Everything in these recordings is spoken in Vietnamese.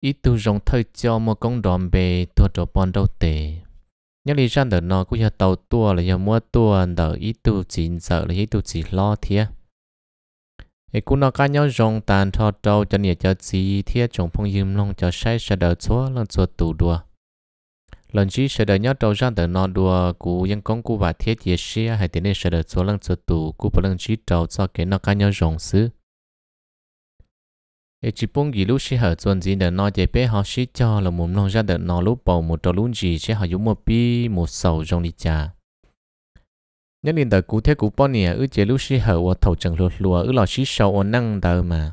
ít tu rong thời cho một công đoàn bề tua trò bọn đầu tệ nhớ lý ra đợt nó cũng nhờ tàu tua là nhờ mua tua đợt ít tu chỉ sợ là ít tu chỉ lo thiệt ấy cũng nó cá nhau rong tàn thọ trâu cho nhẹ cho chỉ thiệt chồng phong yếm long cho sai sẽ đỡ số lần số tù đùa lần chỉ sẽ đỡ nhau trâu ra đợt nó đùa cú ยัง công cú và thiết dễ xe hay tiền này sẽ đỡ số lần số tù cú bảo lần chỉ trâu cho cái nó cá nhau rong xứ e chỉ bông gì lúc xí hở chuẩn gì để nói để bé học sinh cho là muốn nói ra được nói lúc bầu một trò lúc gì sẽ học dùng một bi một sầu trong đi cha nhất định đời cụ thế cụ bao nè ư chế lúc xí hở và thầu chẳng lụt lùa ư lò xí sầu và năng đời mà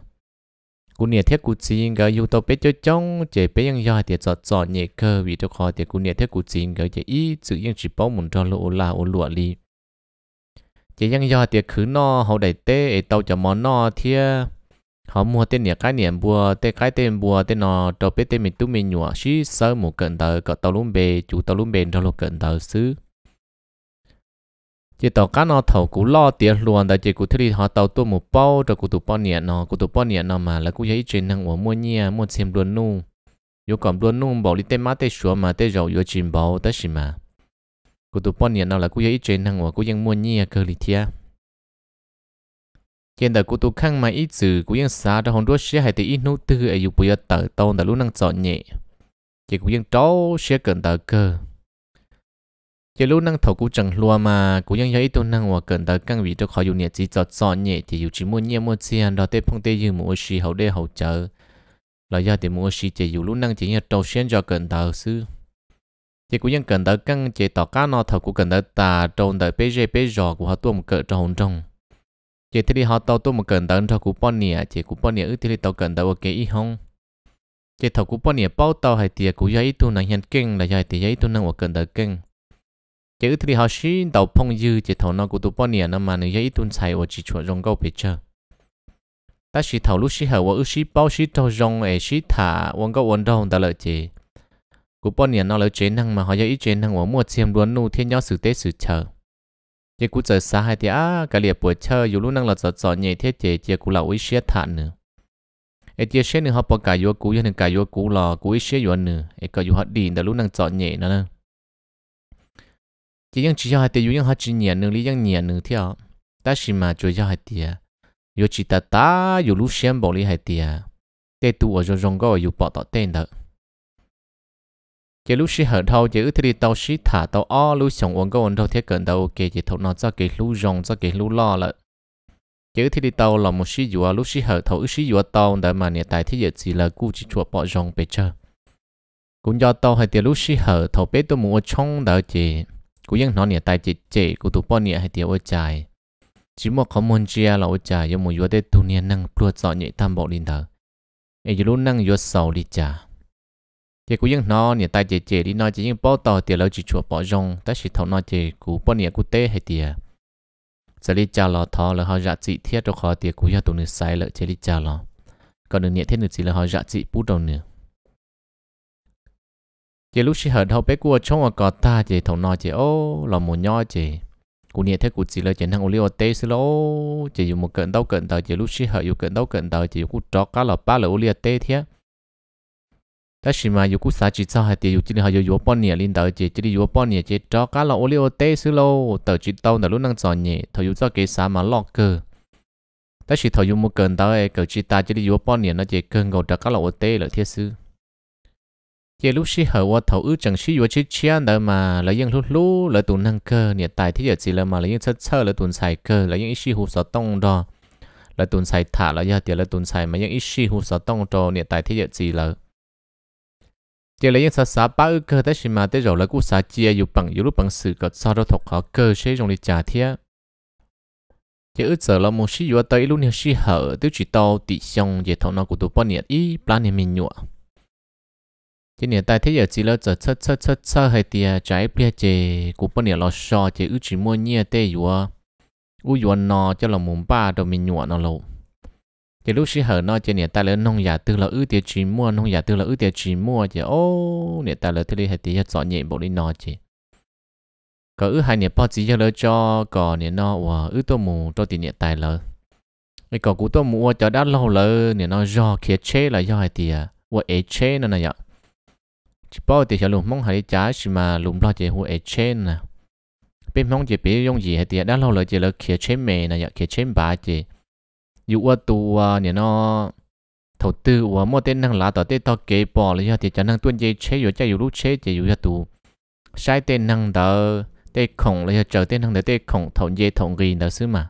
cụ nè thế cụ xin gỡ yêu tao bé cho trong chế bé bé ยัง do để giọt giọt nhẹ cơ vì cho khó để cụ nè thế cụ xin gỡ chế ý sự yên chỉ bao một trò lụa là ô lụa li chế chế ยัง do để khứ no hậu đại tế tao cho món no thiê họ mua tên nhà cái niệm bùa tên cái tên bùa tên nó cho biết tên mình tú mình nhọ xí sơ một cận tờ có tàu lún bề chủ tàu lún bề cho lô cận tờ xứ chỉ tàu cá nó thầu cũng lo tiền luôn đại chỉ cú thứ đi họ tàu tôi một bao cho cú tụ bao niệm nó cú tụ bao niệm nó mà là cú thấy trên năng của mua nhia mua xem luôn nu yo còn luôn nu bảo đi tên má tên sửa mà tên dầu yo chìm bảo tới gì mà cú tụ bao niệm nó là cú thấy chuyện năng của cú ยัง mua nhia cơ lì thia hiện tại cụ tu khăn mà ít chữ cụ yên xa đó hòn đua xe hay thì ít nô tư ở dù bây giờ tờ tôn đã luôn năng chọn nhẹ chỉ cụ yên trâu xe cần tờ cơ chỉ luôn năng thầu cụ chẳng lo mà cụ yên thấy tôn năng và cần tờ căng vị cho khỏi dùng nhẹ chỉ chọn chọn nhẹ thì dù chỉ muốn nhẹ muốn xe đó tết phong tê dư muốn xe hậu đế hậu chợ là do thì muốn xe chỉ dù luôn năng chỉ nhẹ trâu xe cho cần tờ sư chỉ cụ yên cần tờ căng chỉ tỏ cá nọ thầu cụ cần tờ tà trôn tờ pg pg của họ tuôn một cỡ trâu hồng trong chỉ thế thì họ tàu tôi một cần tấn cho cú bò nè chỉ cú bò nè ư thế thì tàu cần tàu ok ý hông? chỉ thầu cú bò nè bao tàu hay tiệt cú giấy tôi năng hiện kinh là giấy tiệt giấy tôi năng một cần tàu kinh chỉ ư thế thì họ xin tàu phong dư chỉ thầu nó cú tôi bò nè nó mà nếu giấy tôi xài ở chỉ chuột rong câu bị chơi ta chỉ thầu lúc xí hở và ư xí bao xí thầu rong ấy xí thả uống câu uống đâu ta lợi chỉ cú bò nè nó lợi chế năng mà họ giấy chế năng và mua xiêm luôn nu thiên nhau sự tế sự chờ chỉ cú chơi xa hai thì á cái liệp buổi chơi dù lúc năng là giờ giờ nhảy thế chơi, chỉ cú là uy xe thản nữa ai chỉ xe nữa họ bỏ cả vô cú cho cả vô cú là cú uy xe vô nữa ai cả vô họ đi là lúc năng giờ nhảy nữa nè chỉ những chỉ cho hai thì dù những họ chỉ nhảy nữa lý những nhảy nữa thì theo ta chỉ mà chơi cho hai thì à. dù chỉ ta ta dù lúc xem bỏ lý hai thì à tê ở trong trong có ở dù bỏ tọt tên đó chỉ lúc sĩ hở đầu chỉ thì tàu sĩ thả tàu o lúc sống uống cái uống đầu thiết cận đầu ok chỉ thấu nó cho cái lúc rong cho cái lúc lo lợ chỉ thì đi tàu là một sĩ dùa lúc sĩ hở thấu sĩ dùa tàu để mà nhà tài thiết giờ chỉ là cú chỉ chuột bỏ rong bề chờ cũng do tàu hay tiền lúc sĩ hở thấu bé tôi mua trong đó chỉ nói nhà tài chỉ chỉ cũng tụ bỏ nhà hay tiền ở trái chỉ một không muốn chia là ở trái nhưng mà vừa đây tu niên năng plua chọn nhẹ tam bộ linh thờ ai lúc năng vừa sầu đi chả chỉ cũng những nó nhà ta chỉ chỉ đi nói chỉ những bao tàu tiền lâu chỉ chuột bỏ rong ta chỉ thầu nói chỉ cú bao nhà cú tê hay tiền giờ đi chào lò thò là họ dạ trị thiết cho khó tiền cú cho tụi nữ sai lợi chỉ đi chào lò còn nữ nhẹ thiết nữ chỉ là họ dạ trị bút đầu nữa chỉ lúc xí hở đầu bé cua trong ở cọt ta chỉ thấu nói chỉ ô là một nho chỉ cú nhẹ thiết cú chỉ là chỉ thằng cú liều tê xí lô chỉ dùng một cận đau cận tàu chỉ lúc xí hở dùng cận đau cận tàu chỉ cú trọ cá là ba là liều tê thiết đó chỉ mà yêu cú sa chỉ sao hay tiền chỉ là yêu yêu bao nhiêu linh đầu chỉ chỉ yêu bao nhiêu chỉ cho cá là ô liu tê xứ lô tờ chỉ tàu là lúc năng chọn nhỉ thầu yêu cho cái sa mà lo cơ đó chỉ thầu yêu một cần tao ấy cầu chỉ ta chỉ yêu bao nhiêu nó chỉ cần cầu cho cá là ô tê là thiết sư chỉ lúc xí hở qua thầu ư chẳng xí yêu chỉ chia đời mà là những lúc lúc là tụi năng cơ nhiệt tại thiết giờ chỉ là mà là những chất sơ là tụi xài cơ là những xí hồ sợ tông đó là tụi xài thả là giờ tiền là tụi xài mà những xí hồ sợ tông trò nhiệt tại thiết giờ chỉ là giờ lấy những sa sa ba ư cơ thể sinh mà tới rồi là cú sa chia dù bằng dù lúc bằng sự có sao đó thuộc họ cơ sẽ dùng để trả thiệt giờ ước giờ là một xí vừa tới lúc này sự hở tiêu chỉ tàu tỷ xong giờ thằng nó của tụi bọn nhiệt ý plan này mình nhụa chỉ nhiệt tại thế giờ chỉ là giờ chất chất chất chất hay tiề trái bia chè của bọn nhiệt lo sợ chỉ ước chỉ mua nhia tê vừa u vừa nọ cho là muốn ba đồ mình nhụa nó lâu thì lúc xí hở nó chơi nè ta lỡ nông giả tư là ư tiệt chỉ mua nông giả tư là ư tiệt chỉ mua chơi ô nè ta lỡ thứ đi hết tí hết rõ nhẹ bộ đi nó chơi có ư hai nè bao chỉ cho lỡ cho có nè nó và ư tô mù tôi tiền nè tài lỡ cái có cú tôi mua cho đã lâu lỡ nè nó do kia chế là do hai tiệt và ế chế nó này ạ chỉ bao tiệt cho lùm mong hai trái xí mà lùm lo chơi hu ế chế nè bên mong chơi bị dùng gì hai tiệt à, đã lâu lỡ chơi lỡ kia chế mè này ạ kia chế bà chơi dù ở tu à, nhà nó thầu tư à, mua tên năng lá tỏ tên tao kế bỏ lấy thì cho năng tuân dây chế rồi chạy dù lúc chế chạy dù cho tu sai tên năng đỡ tên khổng lấy chờ tên năng đỡ tên khổng thầu dây thầu gì đỡ xứ mà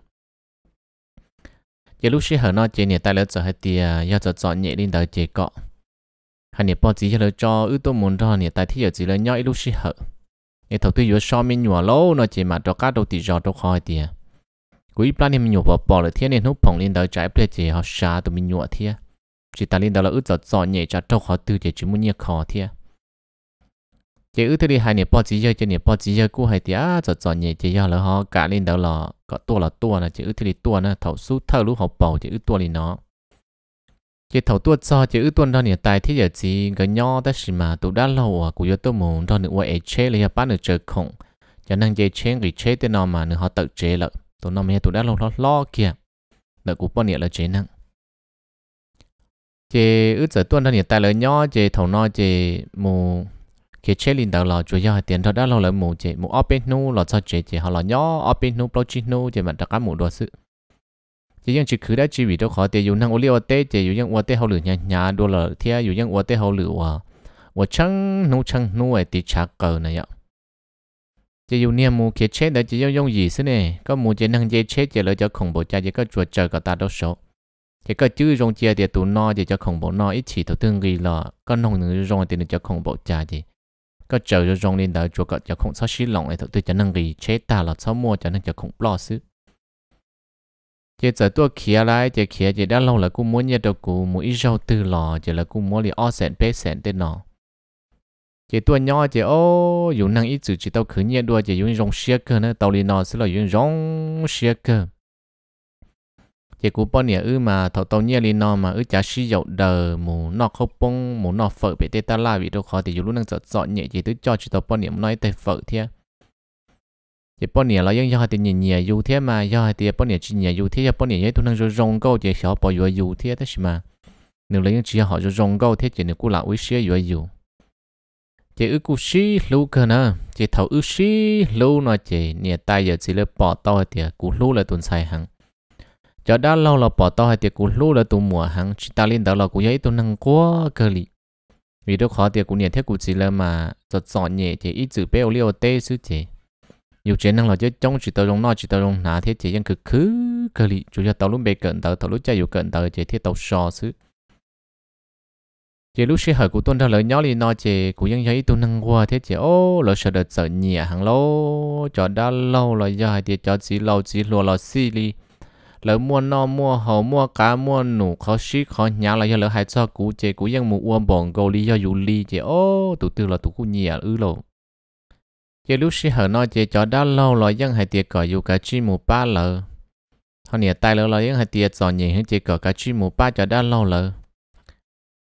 giờ lúc xí hở nó chế nhà tay lỡ cho hết thì giờ à, cho chọn nhẹ lên đỡ chế cọ hắn nhà bỏ chỉ cho lỡ cho ư tôi muốn cho nhà tay thì giờ chỉ lỡ nhoi lúc xí hở nhà thầu tư vừa so minh nhỏ lâu nó chế mà cho cá đầu tỷ giò đầu khỏi tiền quý plan em nhổ bỏ bỏ lại thiên nên hút phồng lên đầu trái ple chỉ họ xa tụi mình nhổ thiên chỉ ta lên đầu là ướt giọt giọt nhẹ cho trâu họ tư chỉ chúng muốn nhẹ khó thiên chỉ ướt thứ đi hai niệm bỏ chỉ giờ chỉ niệm bỏ chỉ giờ cũ hai tiếng giọt giọt nhẹ chỉ giờ là họ cả lên đầu là có tua là tua nè chỉ ướt thứ đi tua nè thầu suốt thâu lúc họ bỏ chỉ ướt tua lên nó chỉ thầu tua cho chỉ ướt tuần đó niệm tài thiết giờ chỉ cái nho ta xí mà tụi đã lâu à của giờ tôi muốn đó nữa quay chế là bán được chơi khủng cho nên chế chế người chế tên nó mà nữa họ tự chế lại ตัวน้องเมียตัวเด้กลงล้อเกี่ยเด็กกูป้อนเนี่ยลยเจนังเจอือเสจอตัวนั้นเนี่ยตายเลยย่อเจถงน้อเจมูเขคเชลินเดาวหล่อจุยยอดเตียนเท่าเด้กลงเลยมูเจมูอ้อเป็นนู้หล่อเจเจเจหล่อย่ออ้อเป็นนู้โปรจินู้เจมันจะกันมหมูดัวซึจะยังจีคือได้ชีวิตเขอเตียอยู่นั่งอุลีวเตเจอยู่ยังวัวเตเขาหลือเนี่ยหนาดัวหล่อเทียอยู่ยังวัวเตเขาหลือว่าว่าช่างนู้ช่างนู้ไอติชักเกินนะยะ chỉ dùng niệm mù chết đó chỉ dùng dùng gì xí nè có mù chỉ năng chế chết chỉ cho khủng bố cha chỉ có chuột chờ cả ta đâu số chỉ có chữ dùng chia thì tụ no chỉ cho khủng bố no ít chỉ tụ tương ghi là có nông nữ dùng thì cho khủng bố cha gì có chờ cho dùng lên chuột cả cho khủng sao xí lòng ấy tụ cho năng ghi chết ta là sao mua cho năng cho khủng lo xứ chỉ giờ tôi kia lại chỉ kia chỉ đã lâu là cũng muốn nhớ được cũng muốn rau từ lò chỉ là cũng muốn đi ở sẹn bế sẹn tên nó chỉ tua nhỏ chỉ ô dùng năng ít chữ chỉ tao khử nhẹ đua chỉ dùng rong xe cơ nữa tao đi nó sẽ là dùng rong xe cơ chỉ cú bao nhiêu ư mà thầu tao nhiên đi nó mà ư ừ chả sử dụng đờ mù nó không bông mù nó phở bị tê ta la bị đâu khó thì dùng lúc năng sợ sợ nhẹ chỉ tứ cho chỉ tao bao nhiêu nói tê phở thế chỉ bao nhiêu là những do thì tiền nhẹ dù thế mà do tiền bao nhiêu chỉ nhẹ dù thế bao nhiêu ấy tôi năng dùng rong câu chỉ xóa bỏ dù dù thế thế mà nếu lấy những chỉ họ dùng rong câu thế chỉ nếu cú là uý xe dù chị ư cú xí lú cơ nè chị thầu ư xí lú nó chị nè tay giờ chị lấy bỏ to thì cú lú là tuần sai hằng cho đã lâu là bỏ to thì cú lú là tuần mùa hằng chị ta lên đó là cú giấy tuần năng quá cơ lì vì đó khó thì cú nè thế cú chỉ là mà giọt giọt nhẹ chị ít chữ béo liều tê chứ chị nhiều chuyện năng là chứ trong chỉ tao dùng nó chỉ tao dùng nã thế chị vẫn cứ khứ cơ lì chủ cho tao luôn bề cận tao tao luôn chạy dù cận tao chị thế tao sò chứ chỉ lúc xe hở của tôi đang lỡ nhỏ thì nó chỉ giấy tôi năng qua thế chỉ ô lỡ sợ đợt sợ nhẹ hàng lô cho đã lâu là giờ thì cho chỉ lâu chỉ lùa là xì li lỡ mua no mua hồ mua cá mua nụ khó xí khó nhá là giờ lỡ hai cho cũ chỉ cũng ยัง mua uông bỏng gầu lý do dụ li chỉ ô tụi tôi là tụi cũng nhẹ ư lô chỉ lúc xe hở nó chỉ cho đã lâu là dân hai tiệt cỏ dù cả chi mù ba lỡ họ nhẹ tay lỡ là dân hai tiệt giò nhẹ hết chỉ cỏ cả chi mù ba cho đã lâu lỡ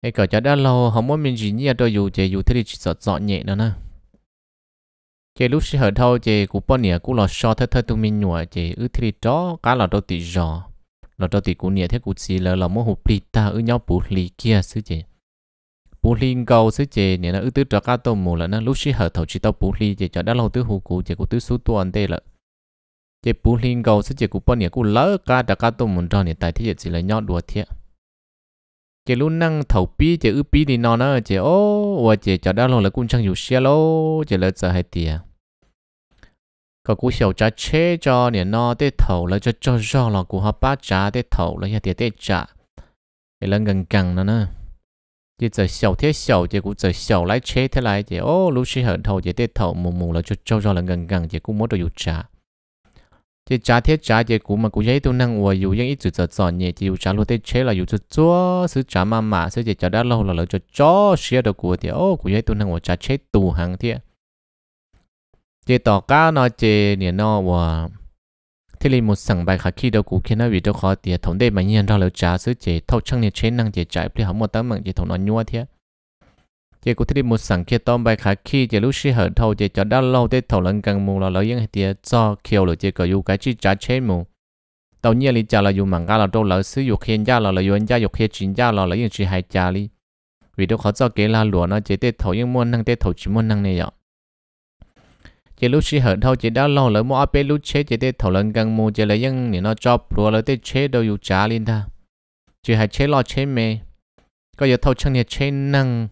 cái cỡ cho đã lâu không muốn mình gì nhỉ tôi dù chơi dù thế thì chỉ sợ dọn nhẹ nữa nè chơi lúc sẽ hở thâu chơi cũng bao nhiêu cũng là so thế thế tụi mình nhủa chơi ư thế thì đó cá là đôi tỷ giò là đôi tỷ cũng nhẹ thế cũng chỉ là là muốn hụt lì ta ư nhau bù lì kia xứ chơi bù lì cầu xứ chơi nè nó ư tứ cho cá tôm mù là nó lúc sẽ hở thâu chỉ tao bù lì chơi cho đã lâu tứ hụt cụ chơi cũng tứ số tuần đây là chơi bù lì cầu xứ chơi cũng bao nhiêu cũng lỡ cá đã cá tôm mù đó nè tại thế chỉ là nhau đùa thiệt chỉ luôn năng thầu pi chỉ ư pi đi non nó chỉ ô và chỉ cho đa lòng là cũng chẳng hiểu xe lô chỉ là giờ hay tiền có cú sầu trả chế cho nè nó tê thầu là cho cho do là cú họ ba trả tê thầu là nhà tiền tê trả để là gần gần nó nè, chỉ giờ sầu thế sầu chỉ cú giờ sầu lái chế thế lái, chỉ ô lúc xí hận thầu chỉ tê thầu mù mù là cho cho do là gần gần chỉ cú muốn được trả thì trả thiết trả thì cũng mà cũ giấy tôi năng ủa dù những ít chữ giờ chọn nhẹ thì trả luôn thế chế là dù cho chúa sự trả mà mà sự chỉ trả đã lâu là lỡ cho chó xia được của thì ô cũ giấy tôi năng ủa trả chế tù hàng thiệt chỉ tỏ cá nói chỉ nè nó ủa thế là một sẵn bài khắc khi đầu cũ khi nó bị đâu khó thì thống đề mà nhiên ra lỡ trả sự chỉ thâu chân nhẹ chế năng chỉ trả phải không một tấm bằng chỉ thống nó nhua thiệt chỉ cũng thể một sẵn kia tôm bài khá khi chỉ lúc xí hở thâu chỉ cho đã lâu để thầu lần gần mù là lợi yên thì cho kiểu rồi chỉ có yêu cái chi trả chế mù tàu nhiên lý trả là yêu mảng ga là đâu lỡ sử dụng hiện gia là lợi yên gia dụng hiện chính gia là lợi yên chỉ hai gia lý vì đó khó cho kế là lúa nó chỉ tới thầu yên muốn năng tới thầu chỉ muốn năng này ạ chỉ lúc xí hở thâu chỉ đã lâu lỡ mua áp lúc chế chỉ tới thầu lần gần mù chỉ lợi yên thì nó cho lúa lỡ để chế đâu yêu trả liên ta chỉ hai chế lo chế mê có giờ thâu chân nhà chế năng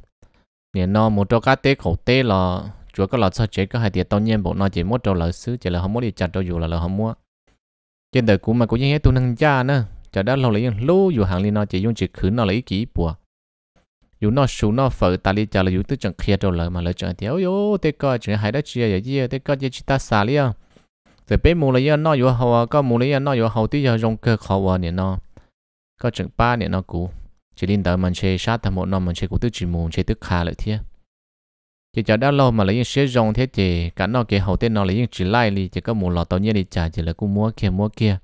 nên nó một trong các tế khổ tế là chúa có là sao chế có hai tiệt tao nhiên bộ nó chỉ một trâu lợi sứ chỉ là không muốn đi chặt trâu dù là là không mua trên đời cũng mà cũng như thế tu nâng cha nữa chả đó lâu lấy lú dù hàng liên nó chỉ dùng chỉ khử nó lấy kỹ bùa dù nó sú nó phở ta đi chờ là dù tức chẳng kia trâu lợi mà lợi chẳng thì ôi ô tế coi chẳng hai đó chia vậy gì tế coi chỉ ta xả liền à. rồi bé mù lấy nó dù hậu à, có mù lấy nó dù hậu tí giờ dùng cơ khó vào nè nó có chẳng ba nè nó cũ chỉ linh đợi mình chơi sát thằng một năm mình chơi cũng tức chỉ muốn chơi tức khá lợi thiệt chỉ chờ đã lâu mà lấy những xe rong thế chỉ cả nó kia hậu tiên nó lấy những chỉ lai li chỉ có một lọ tao nhiên đi trả chỉ là cũng mua kia mua kia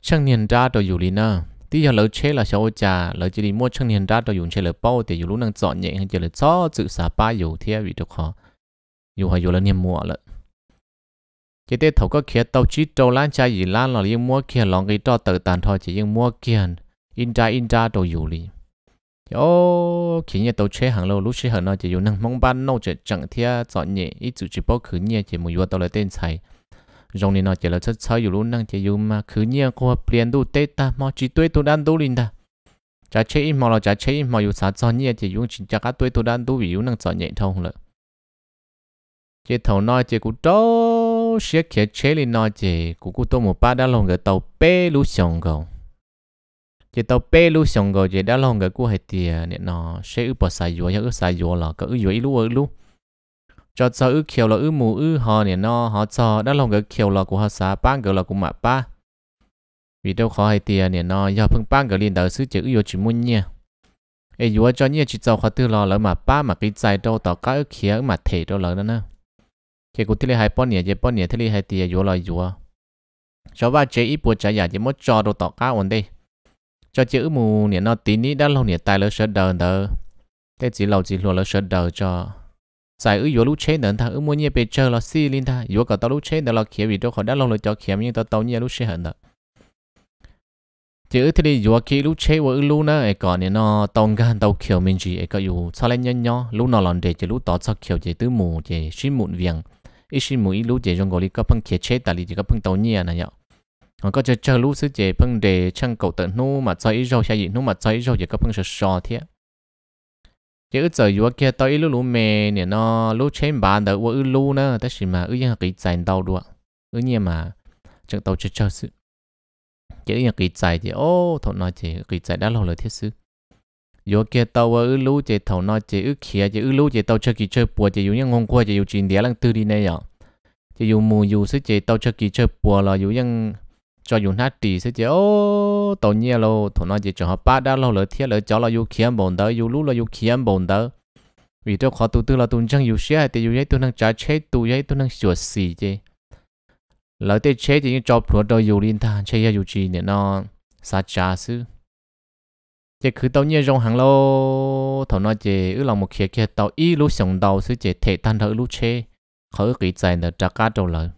chẳng niên ra đồ dù li nè tí giờ lỡ chế là sao trả lỡ chỉ đi mua chẳng niên ra đồ dùng chế là bao thì dù lúc năng chọn nhẹ hay chỉ là cho tự xả ba dù thế vì được họ dù họ dù là niên mua lợ chỉ để thầu có kia tao chỉ trâu lan cha gì lan là những mua kia lòng cái cho tự tàn thôi chỉ những mua kia intra intra đồ dù li yo khi nhẹ tàu chơi hàng lâu lúc chơi hàng nó chỉ dùng năng mong ban nô chơi chẳng thia chọn nhẹ ít chủ chỉ bao khứ nhẹ chỉ mùi vào tàu là tên sai rong nên nó chỉ là chất sao dù lúc năng chỉ dùng mà khứ nhẹ qua liền đủ tết ta mà chỉ tuổi tu đan du linh ta chả chơi im mà là chả chơi im mà dù sao chọn nhẹ chỉ dùng chỉ chả cả tuổi tu đan du vì dùng năng chọn nhẹ thông lợ chỉ thầu nói chỉ cũng đâu sẽ kia chơi lên nói chỉ cũng cũng tôi một ba đã lòng cái tàu bê lúc xong rồi chỉ tàu pe lu xong rồi chỉ đã lòng cái cua hệ thì nên à, nó sẽ ướp bỏ xài dúa ướp xài dúa là có ướp dúa lú ướp lú cho cho ướp kiểu là ướp mù ướp họ nên nó họ cho đã lòng cái kiểu là của họ xả ba cái là của mạ ba vì đâu khó hệ thì nên nó giờ phương ba cái liên đầu sư chữ ướp chỉ muốn nha ai dúa cho nha chỉ cho họ tư lo là mạ ba mà cái trái đâu tàu cá ướp kia mà thể đâu lỡ đó nè chỉ cũng thấy hai bọn nhỉ chỉ bọn nhỉ thấy hai thì dúa à, là dúa cho ba chế ít bộ trái giả chỉ mất cho đâu tàu cá ổn đây cho chữ mù nè nó tí ní đã lâu nè tài lỡ sợ đờ đờ thế chỉ lâu chỉ lùa lỡ sợ đờ cho sai ư yếu lúc chế nè thằng ư muốn nhẹ bề chờ lỡ xì linh ta yếu cả tao lúc chế nè lỡ kia vì đâu khỏi đã lâu lỡ cho kia nhưng tao tao nhẹ lúc chế hận nè chữ thì đi yếu kia lúc chế vừa ư lúc nè ai còn nè nó tao gan tao kiểu mình gì ai có yếu sao lên nhon nhon lúc nào làm để chỉ lúc tao sao kiểu chỉ tứ mù chỉ xin mụn vieng ít xin mù ít lúc chỉ trong gọi đi có phăng kia chế tại vì chỉ có phăng tao nhẹ nè nhở còn ờ, có chơi chơi lũ sư chế phân để chăng cầu tận nu mà chơi rau xa gì nu mà chơi rau gì có phân sờ sò thế chứ ư giờ kia tới lũ lũ mè nè nó lũ chém bàn đỡ ư lũ nữa tất nhiên mà ư nhà cái dành đâu được ư nhà mà chẳng tàu chơi chơi sư chứ nhà cái dành thì ô thằng nói chứ cái dành đã lâu rồi thiết sư vừa kia tàu ư lũ chế thằng nói chứ ư kia chứ ư lũ chế tàu chơi kỳ chơi bùa chứ dùng những ngon qua chứ dùng chuyện đĩa lăng tư đi này nhở chứ dùng mù dùng sư chế tàu chơi kỳ chơi bùa là dùng những cho dùng nát trì sẽ chỉ ô tổ nhiên lo thổ nó chỉ cho họ ba đã lo lỡ thiết lỡ cho lo yêu kiếm bồn đó yêu lú lo yêu kiếm bồn đó vì đó khó tu tư là tu chẳng yêu xe thì yêu ấy tu năng trả chết tu ấy tu năng sửa xì chứ lỡ thế chết thì cho phụ đồ yêu linh ta chơi yêu yêu chi nè nó xa trả sư chỉ cứ tổ nhiên rong hàng lo thổ nó chỉ ư lòng một khía kia tàu y lú sống đầu sư chỉ thể tan thở lú chê khỏi kỳ dài nè trả cá trâu lời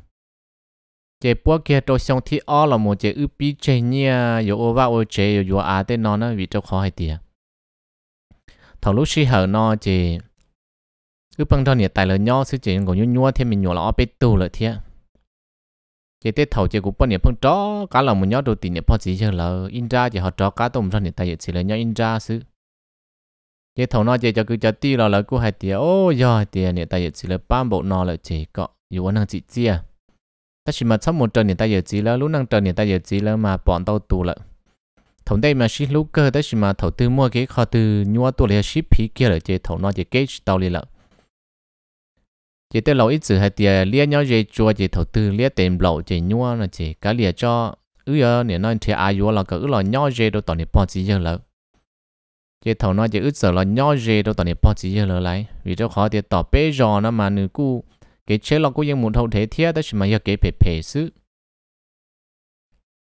chế bố kia đồ xong thì ó là một chế ư bí chế nhia yếu ô vã ô chế yếu à tê nó nó vì cho khó hay tìa thảo lúc xí hở nó chế ư bằng thơ nhiệt tài lợi nhó sư chế ngồi nhu nhua thêm mình nhua là ó bế tù lợi thịa chế tê thảo chế cũng bọn nhiệt phong chó cá là một nhó đồ tì nhiệt bọn gì chứ lờ in ra chế họ chó cá tôm thơ nhiệt tài nhiệt chỉ lợi nhó in ra sư chế thảo nó chế cho cứ cho tì là lợi cú hay tìa ô hay tìa nhiệt tài nhiệt chỉ lợi bám bộ nó lợi chế cọ yếu năng chị chia ta chỉ mà sau một trận thì ta giờ chỉ là lúc năng trận thì ta giờ chỉ là mà bọn tao tù lợ thằng đây mà ship lúc cơ ta chỉ mà thầu tư mua cái kho từ nhua tụ là ship phí kia là chơi thầu nó chơi cái tao liền lợ chỉ tao lâu ít chữ hay tiền lia nhau chơi chua chơi thầu tư lia tiền lậu chơi nhua là chỉ cái lia cho ư giờ nè nói thì ai vô là cái ư là nhau chơi đồ tao này bỏ chỉ giờ lợ chế thầu nói chế ít giờ là nhau dê đồ tao này bỏ chỉ giờ lợ lại vì cho khó thì tao bé giò nó mà nửa cu cái chế lo của những muốn thâu thế thiết đó chỉ mà giờ cái phê phê xứ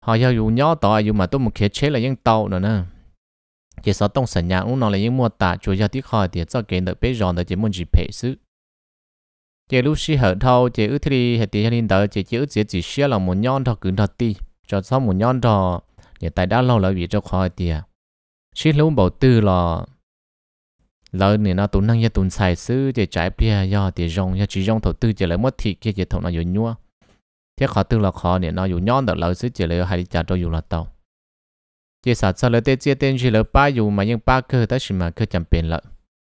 họ giờ dùng nhỏ tàu dùng mà tôi một cái chế là những tàu nữa nè chỉ sợ tông sản nhà lúc nào là những mua tạ chủ giờ tiếc khỏi thì cho cái được bể giòn đợi chỉ muốn gì phê xứ chỉ lúc xí hở thâu chỉ ước thì hệ tiền linh đợi chỉ chỉ ước chỉ chỉ xía là một nhon thọ cứng thọ ti cho sau một nhon thọ để tại đã lâu là vì cho khỏi tiền xí lúc bảo tư là lỡ nè nó tốn năng cho tốn xài xứ để trái bia do để rong cho chỉ rong thổ tư chỉ lấy mất thịt kia chỉ thổ nó dùng nhua thế khó tư là khó nè nó dùng nhon được lỡ xứ chỉ lấy hai đi trả dùng là tàu chỉ sợ sợ lấy tê chia tên chỉ lấy ba dùng mà nhưng ba cơ ta chỉ mà cơ chẳng bền lợ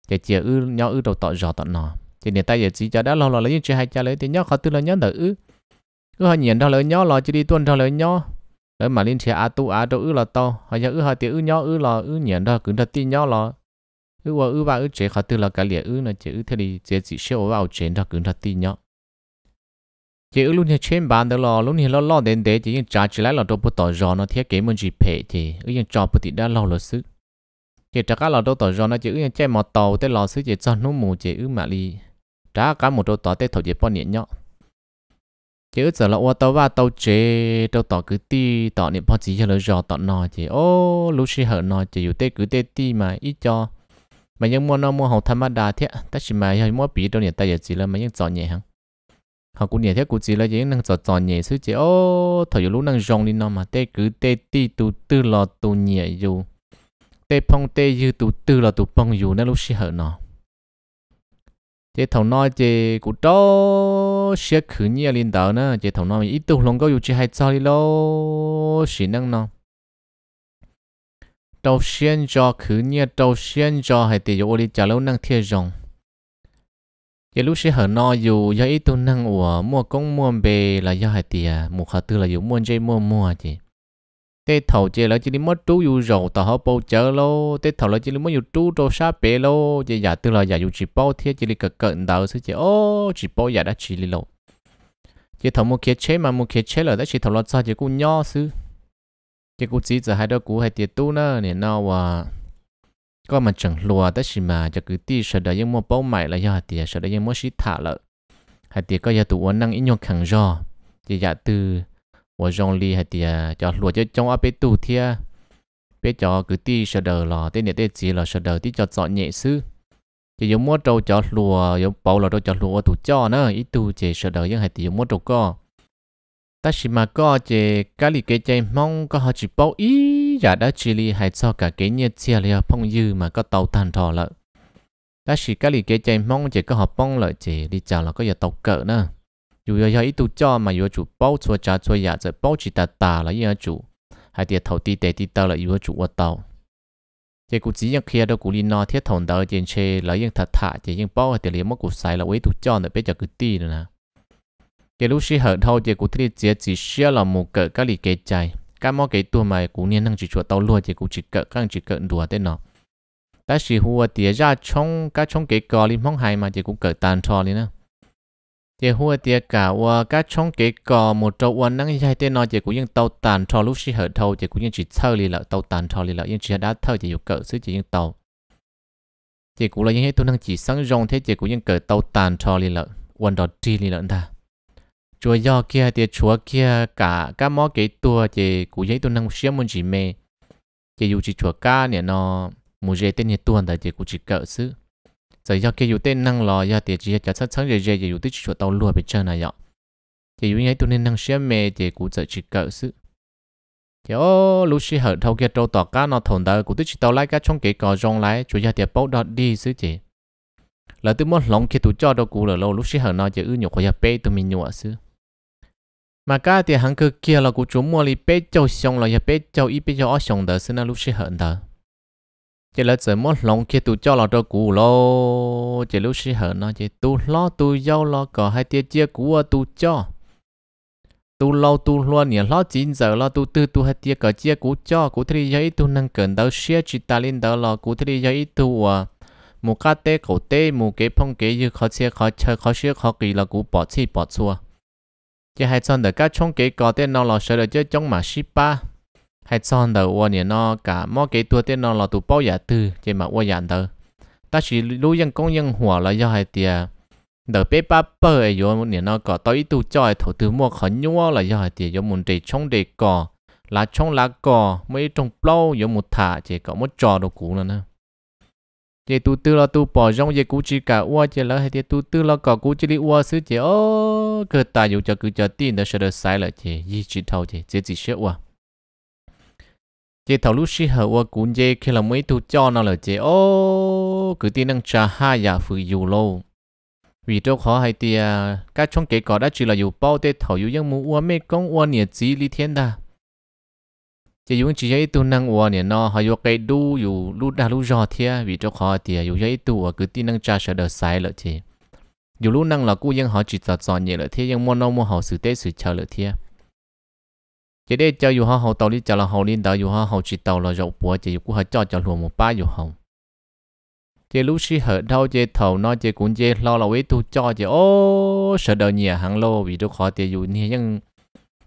chỉ chỉ ư nhau ư đầu tọ rõ tọ nọ chỉ nè tay giờ chỉ cho đã lâu lo lấy những chỉ hai cha lấy thì nhau khó tư là nhon được ư cứ họ nhìn đâu lấy nhau lo chỉ đi tuân đâu lấy nhau lấy mà lên xe a tu a đâu ư là tàu họ giờ ư họ thì ư nhau ư lo ư nhìn đâu cứ đặt tin nhau lo ư wa ư ba chế khá tư là cái liệt ư là chế ư thế thì chế chỉ sẽ vào chế thật cứng thật tin nhá chế ư luôn thì trên bàn đó lo luôn thì lo lo đến đấy chỉ những trả chỉ lại là đâu bắt tỏ rõ nó thiết kế mình chỉ phê thì ư những trò bắt thì đã lo lo sức chế trả cá là đâu tỏ rõ nó chế ư những chạy mọt tàu tới lo sức chế cho nó mù chế ư mà li trả cá một đâu tỏ tới thầu chế bao nhiêu nhá chứ giờ là ô tàu và tàu chế tàu tàu cứ ti tàu niệm bao chỉ cho nó rõ tàu nọ chế ô lúc xí hở nọ chế dù tê cứ tê ti mà ít cho mà những mua nó mua hậu tham đa thiệt, tất nhiên mà hay mua bị đâu nhỉ tại giờ chỉ là mà những chọn nhẹ hăng họ cũng nhẹ thiệt cũng chỉ là những năng chọn chọn nhẹ suy chỉ ô thời giờ lúc năng rong đi nó mà tê cứ tê ti tu tư lò tu nhẹ dù tê phong tê dư tu tư lò tu phong dù nó lúc xí nó chế thầu nói chế cụ đó sẽ khử nhẹ lên đó nữa chế thầu nói ít tu lòng có dù chỉ hai cho đi lô xí năng nó đầu tiên cho khứ nhẹ đầu tiên cho hay thì dụ đi trả lâu năng thiệt rồng giờ lúc sẽ hở no dù do ít tu năng của mua công mua bề là do hay thì à, một khả tư là dù mua chơi mua mua chị tê thầu chơi là chỉ đi mất trú dù rầu tao họ bầu chở lô tê thầu là chỉ đi mất dù trú trâu xa bể lô chị giả dạ tư là giả dạ dù chỉ bao thiết chỉ đi cật cận đạo sư chị ô chỉ bao giả đã chỉ đi lô chỉ thầu mua kia chế mà mua kia chế là đã chỉ thầu lo sao chỉ cũng nho sư cái cú chỉ giờ hai đứa cú hai tiệt tu nữa nè nó và có mà chẳng lùa tới gì mà cho cứ ti sợ đấy nhưng mà bao mày là do hai tiệt sợ đấy nhưng mà xí thả lợ hai tiệt có giờ tụ uốn năng ít nhon khẳng do chỉ giả từ và dòng ly hai tiệt cho lùa cho trong áp tu thia bé cho cứ ti sợ đời là tên này tên gì là sợ đời tí cho chọn nhẹ sư chỉ dùng mua trâu cho lùa giống bao là trâu cho lùa tụ cho nữa ít tu chỉ sợ đời nhưng hai tiệt giống mua trâu co ta chỉ mà có chế cái lì cái chế mong có họ chỉ bao ý giả đã chỉ lì hay cho cả cái nhiệt chia lì phong dư mà có tàu tàn thọ lợ ta chỉ cái lì cái chế mong chế có họ bông lợ chế đi chào là có giờ tàu cỡ nữa dù giờ giờ ít tu cho mà giờ dạ dạ chủ bao chua cha chua giả giờ bao chỉ ta ta là giờ chủ hay tiền thầu ti tế ti tao là giờ chủ qua tàu chế cụ chỉ những khi đâu cụ đi no thiết thầu đó trên xe là những thật thà chế những bao thì liền mất cụ sai là ấy tu cho nữa bây giờ cứ ti nữa nè cái lúc xí hở thâu chỉ cụ thấy chỉ chỉ xia là một cỡ các lì cái chạy các món cái tua mà cũng nên năng chỉ chuột tàu luôn chỉ cụ chỉ cỡ các chỉ cỡ đùa thế nọ. ta chỉ hùa tía ra trong các trong cái cò lim mong hay mà chỉ cũng cỡ tàn thò đi nữa thì hùa tía cả qua các trong cái cò một trâu uốn năng hay thế nọ chỉ cũng những tàu tàn thò lúc xí hở thâu chỉ cũng những chỉ thơ lì lợ tàu tàn thò lì lợ nhưng chỉ đã thơ chỉ cỡ xứ chỉ những tàu chỉ cũng là những cái tôi năng chỉ sáng rong thế chỉ cũng những cỡ tàu tàn thò lì lợ uốn đỏ tri lì lợ ta chùa do kia thì chùa kia cả các món cái tua thì cụ giấy tôi năng xem muốn chỉ mê thì dù chỉ chùa ca nè nó mù dây tên như tuần tại thì cụ chỉ cỡ xứ giờ do kia dù tên năng lò do thì chỉ cho sát sáng dây dễ thì dù tích chùa tàu lùa bị chơi này nhọ thì dù giấy tôi nên năng xem mê thì cụ giờ chỉ cỡ xứ thì ô lúc xí hở thâu kia trâu tỏ cá nó thồn đời cụ tích tàu lái cá trong cái cò rong lái chùa do thì bốc đọt đi xứ chị là tôi muốn lòng kia tôi cho đâu cụ là lâu lúc xí hở nó chỉ ư nhục khỏi bê tôi mình nhụa xứ mà cái thì hắn cứ kia là của chúng mua đi bé châu xong là giờ bé châu ít bé châu ở xong đời, xin là lúc sẽ hận đó chỉ là chỉ muốn lòng kia tụ cho là cho cũ lo chỉ lúc sẽ hận nó chỉ tụ lo tụ giao lo có hai tia chia cũ tụ cho tu lâu tu luôn nhỉ lo chín giờ lo tu tư tu hai tiệc cả chia cú cho cú thì giấy tu năng cần đâu xia chỉ ta lên đó lo cú thì giấy tu à một cái tê cổ tê một cái phong cái như khó xia khó chơi khó xia khó kỳ là cú bỏ chi bỏ xua chứ hai chọn được các trong cái có tên nó là sợ được chứ mà ship ba hai chọn được qua nhà nó cả mỗi cái tua tên nó là tụ bao giả tư chứ mà qua giả được ta chỉ lưu dân công nhân hòa là do hai tiền đỡ bé ba bơ ấy rồi một nó có tới tu cho thổ tư mua khẩn nhua là do hai tiền rồi một để trong để cò lá trong lá cò mấy trong plau rồi một thả chỉ có một trò đồ cũ nữa nè chị tu tư lo tu bỏ rong về cú chỉ cả ua chị lỡ hay chị tu tư lo cả cú chỉ đi ua xứ chị ô cứ ta dù cho cứ cho tiền đã sợ được sai là chị gì chỉ thâu chị chị chỉ sợ ua chị thâu lúc xí hở ua cũng chị khi là mấy tu cho nó là chị ô cứ tiền năng trả hai giả dạ phụ dù lâu vì chỗ khó hay thì à, các trong kể có đã chỉ là dù bao tê thâu dù những mũ ua mê công ua nhiệt gì lý thiên đà chỉ dùng chỉ giấy tu năng của nè nó họ vô cái đu dù lu đa lu giò thia vì cho khó thì dù giấy tu cứ tin năng cha sợ đỡ sai lợi thì dù lu năng là cô dân họ chỉ tật giòn nhẹ lợi thia nhưng mua nó mua họ sự tế sự chờ lợi chỉ để cho dù họ tàu đi chờ là hậu liên đạo dù họ chỉ tàu là rộng bùa chỉ cũng họ cho luôn một ba dù hồng chỉ lúc xí hở đau chỉ thầu nó chỉ cũng chỉ lo là với tu cho ô sợ đỡ nhẹ hàng lô vì cho khó thì dù nhẹ nhưng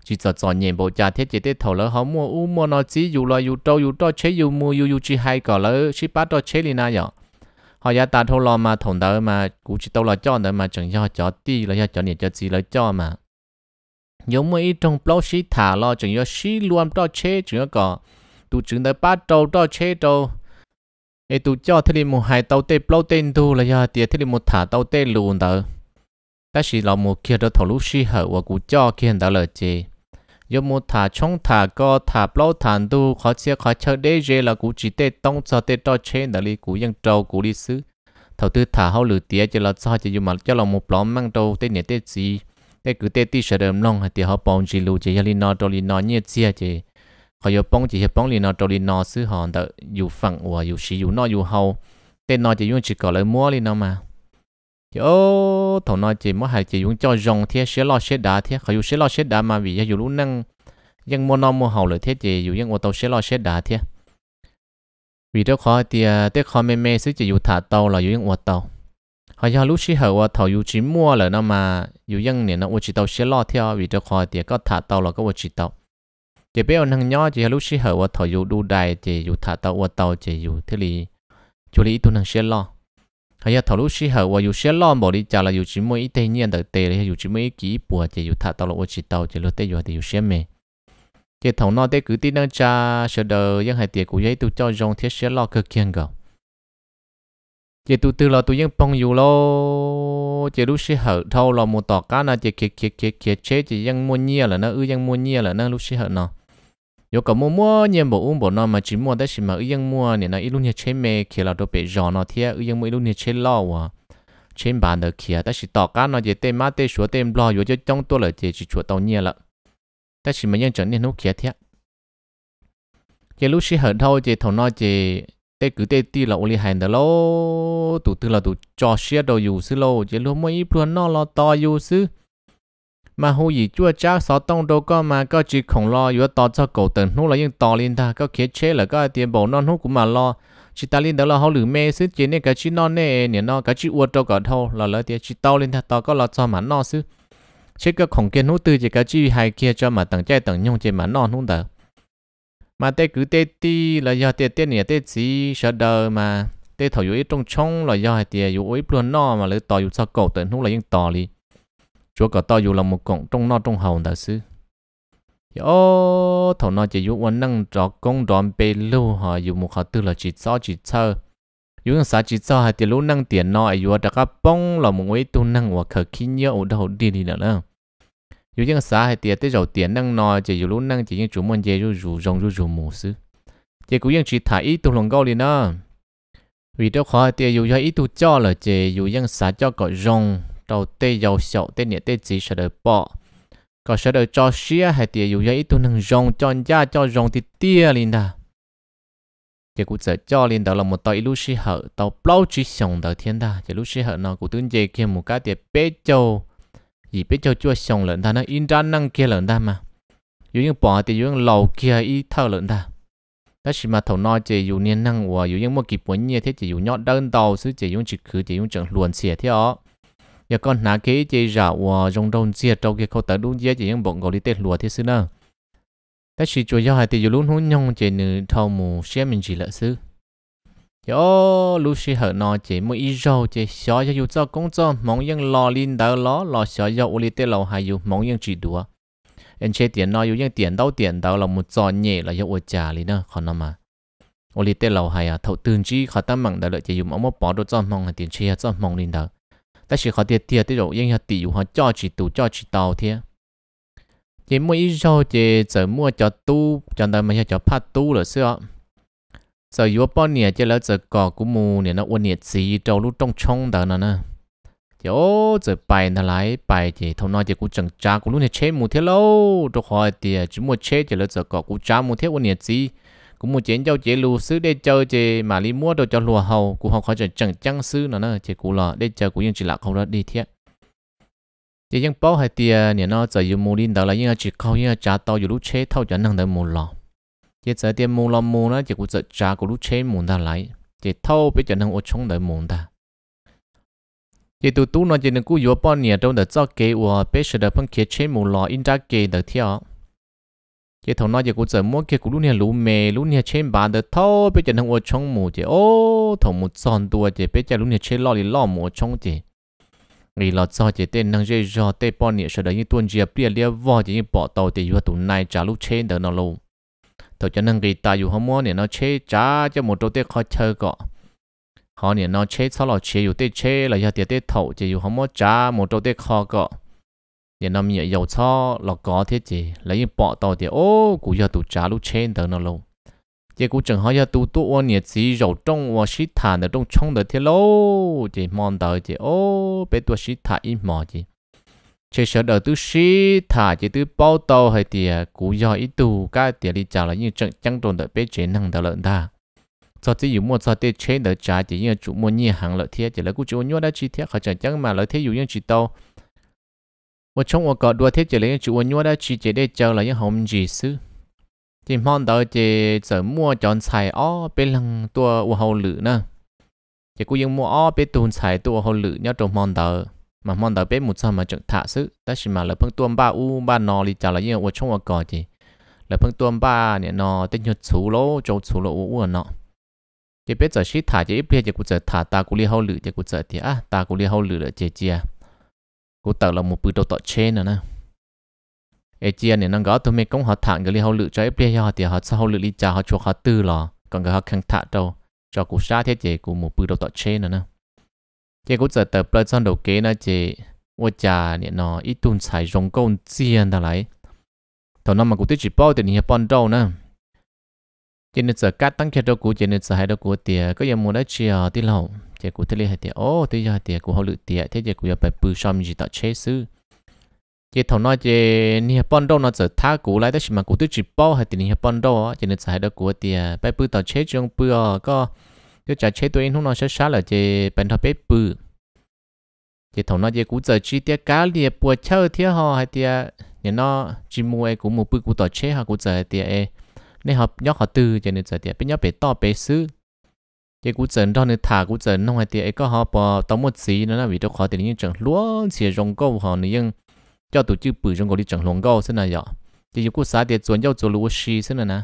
chỉ cho cho nhện bộ cha thiết chỉ tết thầu lỡ họ mua u mua nó chỉ dù lo dù trâu dù trâu chế dù mua dù dù chỉ hay cả lỡ chỉ bắt cho chế li na họ giá ta thâu lo mà thùng đỡ mà cũng chỉ tao là cho đỡ mà chẳng cho cho ti là cho nhện cho chỉ là cho mà nhớ mua ít trong bao xí thả lo chẳng cho xí luôn cho chế chẳng có tụ chứng tới bắt trâu cho chế trâu ai tụ cho thế thì một hai tàu tê bao tên tu là giờ tiệt thế thì một thả tàu tê luôn đỡ ta chỉ là một kia đó thầu lúc xí hở và cũng cho kia đỡ là chế 有冇塔冲塔个塔捞弹都好似好似啲嘢啦，估计啲东作啲多车那里估应做估历史。头都塔好聊啲，就啦，再就要嘛，就啦冇 plan mang 到啲嘢啲字，啲佢啲啲石頭窿係啲好幫住路就一啲攞到啲攞嘢字啊啫。佢要幫住要幫你攞到啲攞書行，但要瞓話要時要攞要後，啲攞就用住過嚟摸你啦嘛。chỗ thầu nói chỉ mỗi hai chỉ dùng cho rồng thế sẽ lo sẽ đá thế dùng sẽ lo sẽ đá mà vì dù lúc năng dân mua non mua hậu lợi thế chỉ dùng dân ô tô sẽ lo sẽ đá thế vì đó khó thì tết khó mê mê sẽ chỉ dùng thả tàu là dùng dân ô tô họ cho lúc xí hậu thầu dùng chỉ mua là nó mà dùng dân này nó ô chỉ tàu sẽ lo theo vì đó khó thì có thả tàu là có ô chỉ tàu chỉ biết ông thằng nhỏ chỉ lúc xí hậu thầu dùng đu đài chỉ dùng thả tàu ô tàu chỉ dùng thế thì chú lý tu năng sẽ lo hay là thầu lúc xí hở và dù xí lo bỏ đi chả là dù chỉ mỗi ít tây nhiên đợi tê là dù chỉ mỗi ít kỹ bùa chỉ dù thà tao lộ chỉ tàu chỉ lúc tê dù thì dù xí mè cái thầu nó tê cứ tin năng cha sợ đờ những hai tiệc của giấy tu cho rong thiết xí lo cực kiên gạo chỉ tu tư là tu vẫn bông dù lo chỉ lúc xí hở thâu là một tọt cá na, chỉ kiệt kiệt kiệt kiệt chế chỉ vẫn mua nhia là nó ư vẫn mua nhia là nó lúc xí hở nó 有个摸摸呢，无乌无那嘛，只摸但是嘛，伊样摸呢，那一路呢切咩，起了都别热那天，伊样摸一路呢切老啊，切板的起啊，但是大家那也对嘛对说对老，有就讲多了，这就做到捏了，但是嘛样整天都起天，这路是很好，这头那这。tê cứ tê tì là uli hành đó lô tụ tư là tụ cho xe đầu dù sư lô chứ lô mới ít luôn nó là to dù sư mà hù gì chua cháu sáu tông đồ, có mà có chỉ khổng lo vừa to cho cổ tận nô là những to lên ta có khía chế là có tiền bổ non hút cũng mà lo chỉ ta lên đó là họ lử mê sứ chế nên cái chỉ non nè nè nó cái chỉ uất cho cả thâu là lỡ tiền chỉ tao lên ta to có là cho mà non sứ chế cái khổng kiến hút từ chỉ cái chỉ hai kia cho mà tầng chạy tầng nhung chế mà non hút đó mà tê cứ tê ti là do tê tê nè tê chỉ sợ đời mà tê thổi yếu trong trong là do hai tiền yếu ấy no mà lỡ to yếu cho cổ tận nô là những to liền chúa cả tao dù là một cộng trong nó trong hầu đại sư yo thằng nó chỉ dụ vấn năng trọ công đoàn bê lưu họ dù một họ tư là chỉ sao chỉ sao dù xã chỉ sao hay tiền lũ năng tiền nó dù đặc cấp bông là một cái tu năng hoặc khởi khí nhớ ở đâu đi đi nữa dù những xã hay tiền tới giàu tiền năng nó chỉ dù lũ năng chỉ những chủ môn chơi dù dù rong dù dù mù sư chỉ cũng những chỉ thả ít tu lòng cao đi nữa vì đâu khó tiền dù do ít tu cho là chỉ dù những xã cho gọi rong đầu tê dầu sầu tê nhẹ tê chỉ sợ được bỏ có sợ đời cho xia hay tiề dù vậy tu nâng rong cho nhà cho rong thì tia liền đà chỉ cũng sợ cho liền đó là một tàu lúc xí hở tàu bao chỉ sống đầu thiên đà chỉ lúc xí hở nó cũng tướng dây kia một cái tiề bé châu gì bé châu chưa sống lớn ta nó in ra năng kia lớn ta mà dù những bỏ thì dù những lầu kia y thơ lớn ta đó chỉ mà thầu nói chỉ dù niên năng của dù những một kịp muốn như thế chỉ dù nhọt đơn đầu xứ chỉ dùng chỉ cứ chỉ dùng chẳng luồn xỉa theo giờ con nã cái chỉ rào ờ, rong rong chia trong cái câu tới đúng dễ chỉ những bọn gọi đi tết lúa thế xưa nào ta chỉ chùa giáo hai thì dù lúc hún nhông chỉ nữ thâu mù xe mình chỉ lỡ xứ yo lúc xưa hở nó chỉ mỗi ít rau chỉ xó cho dù cho công cho mong những lò linh đỡ ló lò xó giáo uli tết lầu hai dù mong những chỉ đùa em chế tiền nó dù những tiền đâu tiền đâu là một trò nhẹ là giáo ôi trà lý nữa còn nó mà uli tết lầu hai à thầu tương chi khó tâm mạng đỡ lợi chỉ dùng ông một bỏ đồ cho mong là tiền chia cho mong linh đào ta chỉ khó tiệt tiệt tiết rồi yên hạt tiểu họ cho chỉ tù cho chỉ tàu thế chỉ ít rau chỉ giờ mua cho tu cho mà cho phát tu là xưa giờ yếu bao nhiêu chỉ là giờ cỏ của mù nè nó uốn nhiệt gì trâu lúc trong trong đó nè chỗ giờ bài nó lại bài chỉ thâu nói chỉ cũng chẳng cha cũng lúc này chế mù thế lâu rồi hỏi tiệt chỉ mua chế chỉ là giờ cỏ cũng cha mù thế uốn nhiệt gì cũng một chén cho chị lù sư để chơi chị mà đi mua đồ cho lùa hầu cũng không khỏi chẳng chẳng chăng sư nữa nữa chị cũng là để chơi cũng như chỉ là không đó đi thiệt chị dân bao hai tia nè nó giờ dùng mua đi đó là như chỉ câu như trả tàu dùng lúc chế thâu cho năng đỡ mua lò chị giờ tiền mua lò mua nó chị cũng giờ trả của lúc chế mua ra lại chị thâu bây giờ năng ô chống đỡ mua ra chị tụ tụ nó chị đừng cú vô bao nè trong đợt cho kế hoa bây giờ đợt phân kia chế mua lò in ra kế được thiệt chế thằng nói giờ cũng giờ mua kia cũng lúc nè lũ mè lũ nè chém bàn đờ thâu bây giờ thằng ở chong mù chứ ô thằng một tròn tua chứ bây giờ lũ nè chém lo thì lo mù chong chứ người lo cho chế tên năng dây do tê bọn nè sợ đấy như tuần chia bia lia vò chế như bỏ tàu thì vừa tụ này trả lúc chém đờ nó luôn thằng cho năng người ta dù hôm mua nè nó chém trả cho một đôi tê khó chơi cọ họ nè nó chém sau lo chém dù tê chém là do tiền tê thầu chứ dù hôm mua trả một đôi tê khó cọ giờ nó mình dầu cho lọ có thế chị lấy bỏ tàu thì ô cũng giờ tụ trả lúc trên tờ nó lâu chị cũng chẳng hỏi giờ tụ tụ ô nhiệt gì dầu trong và xí thả nó trong trong đợt thế lâu chỉ mong đợi chỉ ô bé tụ xí thả im mỏ chị chị sợ đợt tụ xí thả chị tụ bao tàu hay thì cũng giờ ít tụ cái thì đi trả lại như chẳng chẳng tồn đợt bé chế năng tờ lợn ta cho chỉ dùng mua cho tiền chế đợt trả chỉ như chủ mua nhà hàng lợi thiết chỉ là cũng chủ nhớ đã chi thiết khỏi chẳng chẳng mà lợi thiết dùng như chị tàu 我从我搞多贴这里，就我尿到去这里叫了一红几丝。thì mong đợi thì giờ mua chọn xài ó bên lăng tua u hậu lử nè thì cũng dùng mua ó bên tuần xài tua hậu lử nhau trong mong mà mong đợi một sao mà chẳng thả sức ta chỉ mà là phân tuần ba u ba nò thì chả là như u trong u cò thì là phân tuần ba nè nò tên nhật chú lô châu chú lô u u nọ thì bây giờ chỉ thả chỉ biết thì cũng giờ thả ta cũng li hậu lử thì cũng giờ thì à ta cũng li hậu lử là chè chè cú tàu là một bữa đầu tọt trên nữa nè ai chia này nó gõ tụi mình cũng họ thẳng cái li hậu lựa cho ai bia họ thì họ sau hậu lựa li cha họ chuộc họ tư lò còn cái họ khăng thả đâu cho cú sa thế chị cú một bữa đầu tọt trên nữa nè chế cú giờ tờ plơ son đầu kế nó chị, ôi cha nè nó ít tuần xài rong công chiên ta lại thằng nó mà cú tích chỉ bao thì nhiều bọn đâu nè chỉ nên sợ cắt tăng cho đâu cũ chỉ nên sợ hai đâu cũ tiệt có giờ muốn đã chia tí lâu chỉ cũ thế li hai tiệt ô tí giờ tiệt cũ hậu lự tiệt thế giờ cũ giờ phải bự xong gì tạo chế sư chỉ thầu nói chỉ nia bón đâu nó sợ tha cũ lại đó mà cũ tức chỉ bao hai tiền nia bón đâu chỉ nên sợ hai đâu cũ tiệt phải bự tạo chế trong bự à, có cái trả chế tụi nó sẽ xá là chỉ bán tháp bếp bự chỉ thầu nói chỉ cũ giờ chỉ tiệt cá liệt bùa chơi thiệt họ hai tiệt nhà nó chỉ mua cũ mua bự cũ tạo chế họ cũ giờ tiệt nên họ nhóc họ tư cho nên giờ thì bên nhóc bé to bé xứ cái cú trần đó nên thả cú trần không hay thì ấy có họ bỏ tống một nó là vì đó khó thì những chẳng lúa xì rong câu họ nên nhưng cho tổ chức bự trong cái chẳng lồng câu thế này vậy thì cú xã thì chuẩn cho lúa xì thế này nè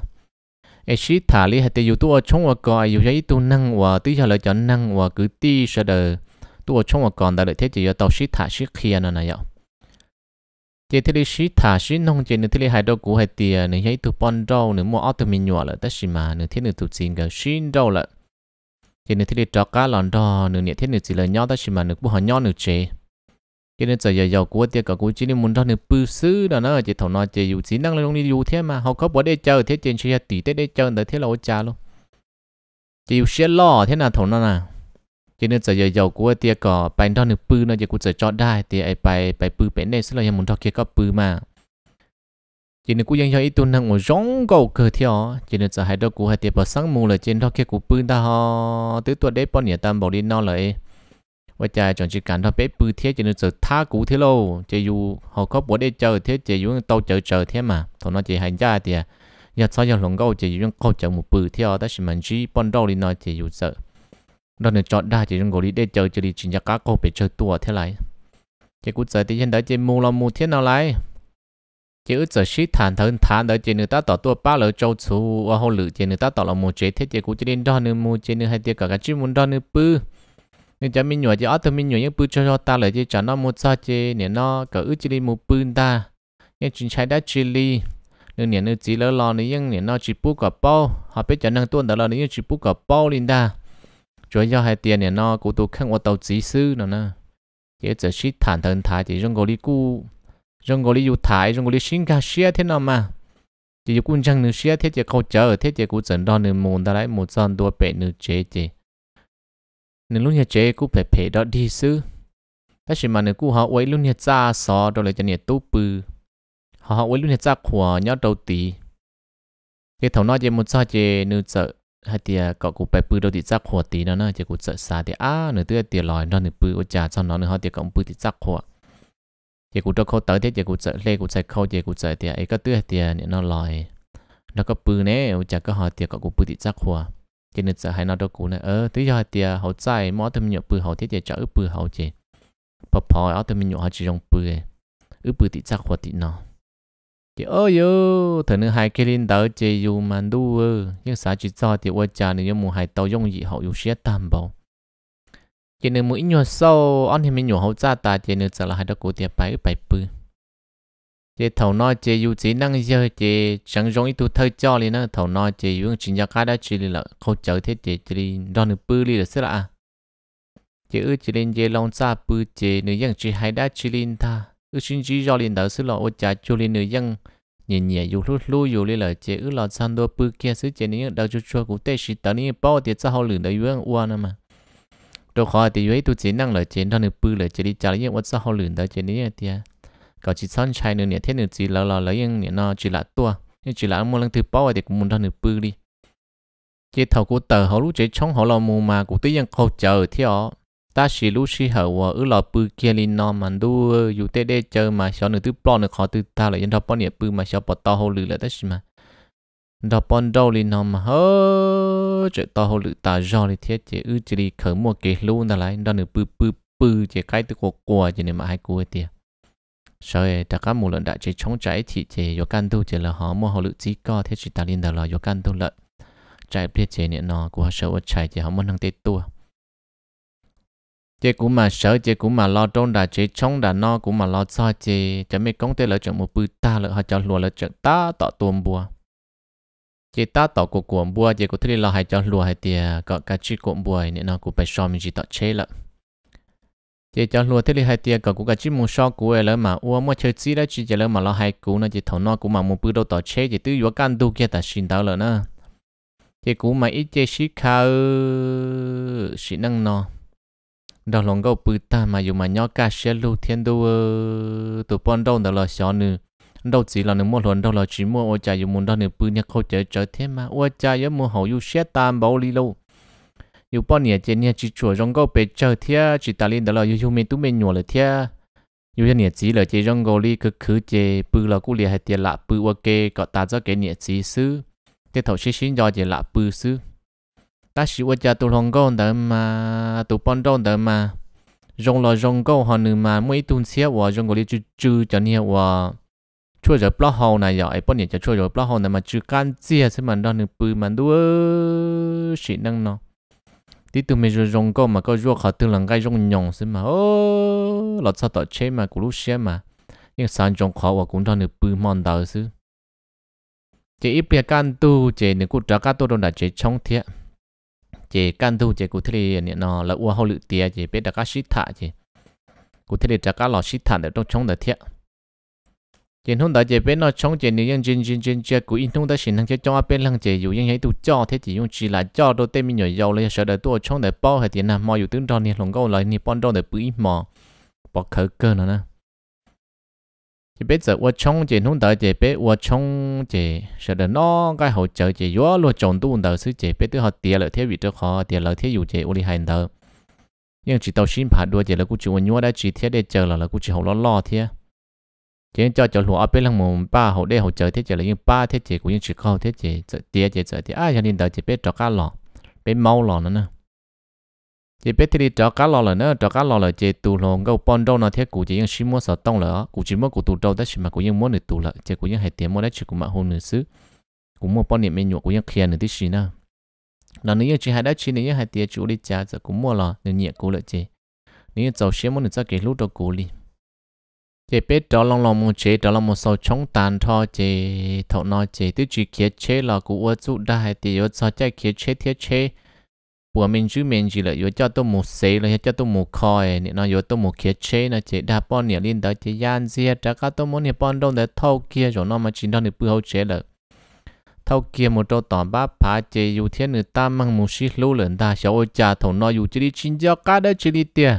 ấy xí thả đi hay thì dù tôi chống hoặc coi dù giấy tôi năng hoặc tí cho lời cho năng cứ tí sẽ đời tôi chống hoặc còn đã lợi thế chỉ cho tàu xí thả xí kia này này vậy chỉ thì đi xí thả xí nông chỉ nữa thế đi hai đâu cũ hai tiền nữa thấy tụ bon đâu nữa mua auto mình nhỏ là tất xí mà nữa thế nữa tụ xin cái xí đâu là chỉ nữa thì đi trọ cá lòn đo nữa nhẹ thế nữa chỉ là nhau tất xí mà nữa bu họ nhau nữa chế cho nên giờ giờ giàu của tiền cả của chỉ nên muốn cho nữa bự sư đó nó chỉ thầu nó chỉ dù chỉ năng lên đi dù thế mà họ có bỏ để chơi thế trên xe tỷ để chơi để thế là ô cha luôn chỉ dù xe lo thế nào thầu nó nào cho nên giờ giờ giàu của tia cỏ bài đo nước pư nó giờ cũng giờ cho đai thì ai bài bài pư bé này sẽ là em muốn cho kia có pư mà cho nên cũng cho ít tuần hàng một rong cầu cờ theo cho nên giờ hai đôi của hai tia bỏ sáng mù là trên đó kia cũng pư ta họ tứ tuần đấy bọn nhà tam bảo đi no lại và cha chọn chỉ cảnh thôi bé pư thế cho nên giờ tha cũ thế lâu chỉ dù họ có bỏ để chờ thế chỉ dù tàu chờ chờ thế mà thôi nó chỉ hành gia thì giờ sau giờ lòng câu chỉ dù câu chờ một pư theo ta chỉ mình chỉ bọn đâu đi nói chỉ dù sợ nó nên chọn đa chỉ ngồi đi để chơi chơi đi chỉ nhạc cá cô bị chơi tua thế này chỉ cút giờ thì hiện tại chỉ mua là mua thế nào lại chỉ ước giờ ship thản thân thản đó chỉ người ta tỏ tua ba lỡ châu chú và hậu lử chỉ người ta tỏ là mua chế thế chỉ cút chỉ đến đo nữa mua chỉ nữa hay tiệc cả cái chỉ muốn đó nữa bư nên chả mình nhồi chỉ ở thằng mình nhồi những bư cho cho ta lại chỉ chọn nó mua sao chỉ nên nó cứ ước chỉ đi mua bư ta nên chính trái đã chili nên nên chỉ lỡ lo nữa nhưng nên nó chỉ bút cả bao họ biết chả năng tuân đó là nên chỉ bút cả bao linh ta hai tiền nó nè, chỉ chỉ thản thái thái sinh mà, chỉ có quân trang nữ xe thế chỉ câu chờ thế chỉ cũng chẳng đo nữ môn ta lại một giòn đua bể nữ chế chế nữ luôn nhà chế cũng phải phải đó đi sư ta chỉ mà nữ cũng họ quấy luôn nhà cha xó đó là cho nhà tu bự họ họ quấy lúc nhà cha khỏa nhau đầu tí cái thầu nói chỉ một sao chế nữ sợ hai tia cậu cũng phải bự đâu thì chắc hồ tí nó nó chỉ cũng sợ xa thì à nửa tia tia lòi nó nửa bự ô trà cho nó nửa hoa tia cũng bự thì chắc hồ chỉ cũng cho khâu tới thế chỉ cũng sợ lê cũng sợ khâu chỉ cũng sợ tia ấy có tia tia nó lòi nó có bự nè ô trà có hoa tia cậu cũng bự thì chắc hồ chỉ nửa sợ hai nó đâu cũng nè ờ tí hai tia hậu trái mỏ thêm nhiều bự hậu thế chỉ chở bự hậu chỉ nó thì ơi yo thằng nữ hai cái linh đạo chế dù mà đu ơ nhưng xã chỉ cho thì qua trà nên một hai tàu dùng gì họ dùng xe tam bảo chỉ nên mũi nhỏ sâu ăn thì mình nhỏ hậu ra ta chỉ nên trả là hai đứa cổ tiệp bài bài bự chỉ thầu nói chế dù chỉ năng giờ chỉ chẳng giống ít tu thơ cho liền nữa thầu nói chế dùng chỉ nhà cái đã chỉ là khâu chở thế chỉ chỉ đòn nửa bự liền là sẽ là chỉ ư chỉ lên chỉ long xa bự chế nửa dạng chỉ hai đã chỉ linh ta ư xin chỉ cho liền đỡ sư lọ ô cha chu liền nữ dân nhẹ nhẹ dù lúc lúc dù lên là chế ư lọ san đô bư kia sư chế nữ đầu chú chua cũng tê sĩ tớ nữ bao tiệt sao lửa đỡ yuang uan mà đồ khó thì yuế tu chế năng là chế đó nữ bư là chế đi chả lấy ô sao lửa đỡ chế nữ tia có chỉ son chai nữ nhẹ thế nữ chỉ lọ lọ lấy yên nhẹ nó chỉ là tua nhưng chỉ là một lần thứ bao thì cũng muốn đó nữ bư đi chế thầu cụ tờ họ lúc chế chống họ lọ mù mà cụ tới yên khâu chờ theo ta chỉ lúc chỉ hậu và ở lò bự kia lên nó mà đu dù tê đê chơi mà cho nửa thứ plon được khó từ ta lại dân thọ bọn nhẹ bự mà cho bọn to hồ lử lại tất mà đó bọn đâu lên nó mà hơ chơi to hồ lử ta do thì thiết chế ư chỉ đi khởi mua cái luôn ta lại đó nửa bự bự bự chế cái từ cuộc của cho này mà ai cua tiền rồi ta cả một lần đại chế chống trái thì chế do can tu chế là họ mua hồ lử chỉ có thiết chỉ ta lên đó là do can tu lợi trái biết chế nhẹ nó của họ sợ chạy chế họ muốn năng tê tua chị cũng mà sợ chị cũng mà lo trôn đã chị chống đã no cũng mà lo cho chị chả mấy công tế lỡ chọn một bự ta lỡ họ cho lùa lỡ chọn ta tọ tuồng bùa chị ta tọ của cuộn bùa chị cũng thấy lo hay cho lùa hay tiền có cả chị cuộn bùa nên nó cũng phải so mình chỉ tọ chế lợ chị cho lùa thấy hay tiền có cũng cả chị mua so của ấy lỡ mà uo mua chơi chi đó chị chỉ lỡ mà lo hay cũ nó chỉ thầu no cũng mà một bự đâu tọ chế chị tự vô can đu kia ta xin tao lỡ nữa chị cũng mà ít chơi xí khao xí năng no đó lòng gấu bự ta mà dù mà nhau cả xe lưu thiên đô ờ, tụ bọn đâu đó là xó nữa đâu chỉ là nếu mua lần đâu là chỉ mua ô chả dù muốn đó nếu bự nhau khâu chở chở thế mà ô chả dù mua hậu dù xe tam bảo lì lâu dù bọn nhà trên nhà chỉ chùa rong gấu bể chở thế chỉ ta lên đó là dù dù mình tú mình nhổ là thế dù nhà chỉ là chỉ rong gấu lì cứ cứ chỉ bự là cũng liền hay tiền lạ bự ok có ta cho cái nhà chỉ xứ thế thầu xí xí do chỉ lạ bự xứ ta chỉ vợ cha tụ lòng câu đỡ mà tụ bọn đâu đỡ mà rong lo rong câu họ nữ mà mỗi tuần xía và rong gọi chữ chữ cho nhau và chua giờ plot hole này rồi bọn nhỉ cho chua giờ plot hole này mà chữ can chia xem mà đó nữ bự mà đuôi xịn năng nó tí tụi mình rong câu mà có ruột họ tương lần cái rong nhộng xem mà ô lọt sao tọt chế mà cũng lúc xía mà nhưng sáng rong khó và cũng thằng nữ bự mòn đầu chứ chỉ ít bia can tu chỉ nữ cũng trả cá tôi đâu đã chỉ trong thiệt chỉ căn tu chỉ cụ thể là nó là u hậu lự tiệt chỉ biết đặc các sĩ thả chỉ cụ thể là các lò sĩ thả để trong trong để thiệt chỉ không đó chỉ biết nó trong chỉ nếu như chân chân chân chân cụ in thông đó xin hàng chỉ cho biết năng chỉ dùng những cái tu cho thế chỉ dùng chỉ là cho đôi tay mình nhảy dầu lấy sợ để tu trong để bao hay tiền nào mà dùng tướng cho thì lòng câu lại thì bọn tròn để bự mà bỏ khởi cơ nữa nè chỉ biết giờ vợ chồng chị không đợi chị biết vợ chồng chị sợ đợt nó cái hậu trợ chị yếu lo chồng tu đợi sư chị biết tới họ tiền lợi thiết bị cho họ tiền lợi thế dù chị uli hành đợi nhưng chỉ tàu xin phạt đua chị là cũng chịu nhua đã chỉ thiết để chờ là là cũng chịu lo lo thiết chỉ cho cho lúa bên lăng mồm ba hỗ để hỗ trợ thiết chị là nhưng ba thế chị cũng như chỉ không thiết chỉ tiền chị sợ thì ai cho nên đợi chỉ biết cho cá lò biết mau lò nữa nè chỉ biết thì cho cá lò là nữa cho cá lò là chỉ tù lồng gấu bòn đâu nó thế cụ chỉ những xí mua tông là cụ chỉ mua cụ tù đâu đó xí mà cụ những mua được tù là chỉ cụ những hệ tiền mua đấy chỉ cụ mà hôn nữa xứ cụ mua bòn niệm nhụa cụ những kia nữa tí xí nữa là nếu như chỉ hai đã chỉ nếu như hai chủ đi trả giờ cũng mua là nên nhẹ cụ lợi chỉ nếu như giàu xí được ra cái lúc đó cụ liền chế biết đó lòng lòng một chế đó là một số chống tàn thọ chế thọ nói chế tức chỉ kia chế là cụ ưa chủ đại thì ưa sao chạy kia chế thiết chế bùa mình chú mình chỉ là yếu cho tôi một xế là cho tôi một khói nè nó yếu tôi một kia chế nó chế đa bọn nè lên tới chế gian dìa trả cả tôi muốn nè bọn đông để thâu kia rồi nó mà chỉ đó nè bữa hậu chế là thâu kia một trâu tỏm bá phá chế yếu thiên người ta mang một xí lũ lần ta sẽ ôi trà thổ nó yếu chỉ đi chín cho cá đó chỉ đi tiền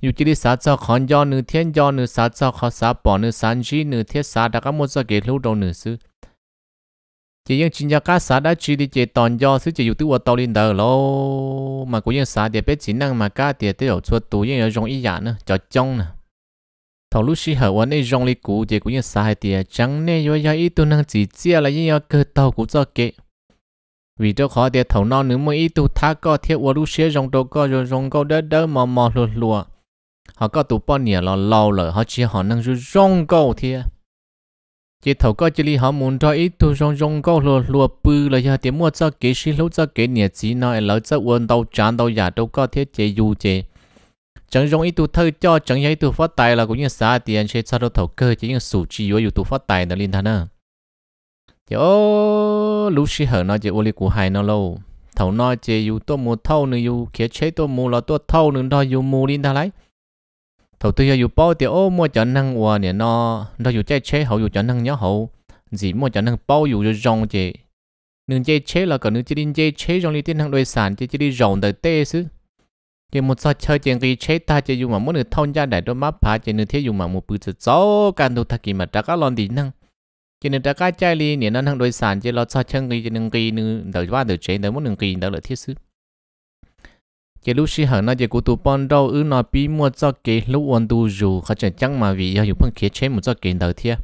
yếu chỉ đi sát cho khón do nửa thiên do nửa sát cho khó sát bỏ nửa sáng chi nửa thiết sát đã có một giờ cái lũ đầu nửa xưa chỉ những chuyện nhà cá xã đã chỉ đi chỉ toàn do sự chỉ YouTube tàu lên đầu lo mà cũng những xã để biết chỉ năng mà cá để tiêu ở chỗ tụ ở trong ý giả dạ nữa cho trong nè thầu lúc xí hậu anh ấy rong đi cũ chỉ cũng những xã hay để chẳng nên do do ý tu năng chỉ chia là những cơ tàu cũng cho kệ vì đó khó để thầu non nữa mới ý tu thá có thiết ở lúc xí rong đâu có rồi rong có đỡ đỡ mò mò lùa lùa họ có tụ bao nhiêu là lâu rồi họ chỉ họ năng rong câu thiệt chỉ thầu có chỉ li họ muốn cho ít tu rong rong có lùa lùa bự là giờ tiền mua cho kế sĩ lỗ cho kế nhiệt chỉ nói lỡ cho uốn đầu tràn đầu giả dạ đâu có thiết chế dù chế chẳng rong ít tu thơ cho chẳng giấy tu phát tài là cũng như xa tiền chế sao đâu thầu cơ chỉ như sủ chi với tu phát tài là linh thana à thì ô lũ sĩ hở nói chỉ ô li của hai nó lâu thầu nói chỉ u tôi mua thâu nữa u kia chế tôi mua là tôi thâu nữa đó u mua linh thana lấy thầu tư yêu bao thì ô mua cho năng hoa nè nó nó yêu chơi chế hậu yêu cho năng nhớ hậu gì mua cho năng bao yêu cho rong chế nương chơi chế là còn nương chơi đi chơi chế rong đi tiên hàng đôi sản chơi chơi đi rong tới tê xứ chỉ một sao chơi chơi cái chế ta chơi dùng mà muốn được thông gia đại đôi mắt phá chơi nương thế dùng mà một bữa chơi gió can đồ thắc kỳ mà đã cá lon đi năng chơi nương đã cá chơi đi nè nó năng đôi sản chơi lo sao chơi cái chơi nương kỳ nương đợi ba đợi chế đợi muốn nương kỳ đợi lợi thiết xứ chỉ lúc xí hở nó chỉ của tụ bọn đâu ư nó bí mua cho kế lúc quân tu dù khó chẳng chẳng mà vì yêu phân kia chế một cho kế đầu thiệt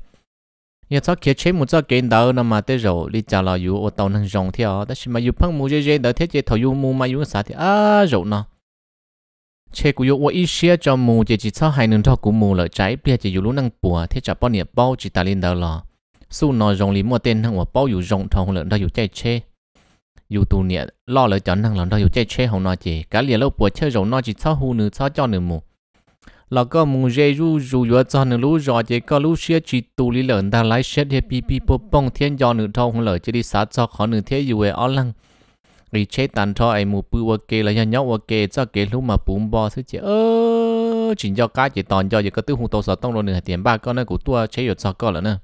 yêu cho kia chế một cho kế đầu nó mà tới rồi đi chào là yêu ô tàu năng rồng thiệt đó mà yêu phân mua chế chế đầu thiệt chỉ thầu yêu mua mà yêu sao thì à rồi nó chế của yêu ô ít xía cho mua chế chỉ cho hai nương thọ của mua lợi trái bia chế yêu lúc năng bùa thiệt chả bao nhiêu bao chỉ ta lên đầu lò su nó rồng lý mua tên hàng của bao yêu rồng thầu lợn đầu yêu chạy chế dù tụ nè lo lỡ chọn năng lòng đó dù chơi chơi hồng nói gì cả liền lâu buổi chơi rồi nói chỉ sao hù nữa, sao cho nữa mù là có mù dễ ru dù vừa cho nữa lú rồi chỉ có lú xe chỉ tụ lý lợn ta lái xe thì pi pi bông bông thiên do nữa thâu không lỡ chỉ đi sát cho khó nữa thế dù về ó lăng vì chế tàn thọ ai mù bự ok là nhau nhau ok cho kế lúc mà bùm bò sẽ chỉ ơ chỉ cho cá chỉ toàn cho chỉ có tư hùng tổ sở tông rồi nửa tiền ba con nó của tua chế được cho con là nữa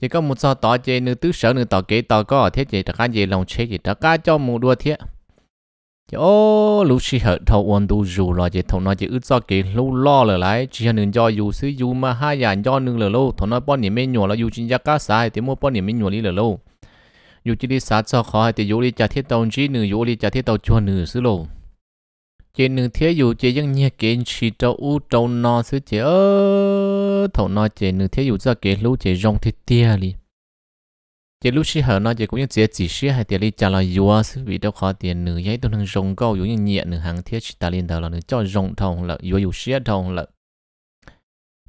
chỉ có một số tỏ chế nữ tứ sở nữ tỏ kế tỏ có thế chế đặc cá chế lòng chế chế đặc cá cho một đua thế chỉ ô lũ xí hợp thâu ôn tu dù lo chế thâu nó chế ướt do kế lâu lo lờ lại chỉ hơn nữ cho dù xứ dù mà hai nhà cho nữ lờ lâu thâu nó bọn niệm mấy nhỏ là dù chính giác cá sai thì mua bọn niệm mấy nhỏ lý lờ lâu dù chỉ đi sát cho khó thì dù đi trả thiết tàu chỉ nữ dù đi trả thiết tàu cho nữ xứ lâu chị nữ thiếu dù chị dân nhẹ kể chỉ trâu u trâu no sứ chị ơ thầu no chị nữ thiếu dù cho kể lú chị rong thế tia li chị lú sĩ hở no chị cũng như chị chỉ sĩ hai tia li trả là yua sứ vì đâu khó tiền nữ giấy tôi đang rong câu dù như nhẹ nữ hàng thiết chị ta liên đầu là nữ cho rong thòng là yua dù sĩ thòng là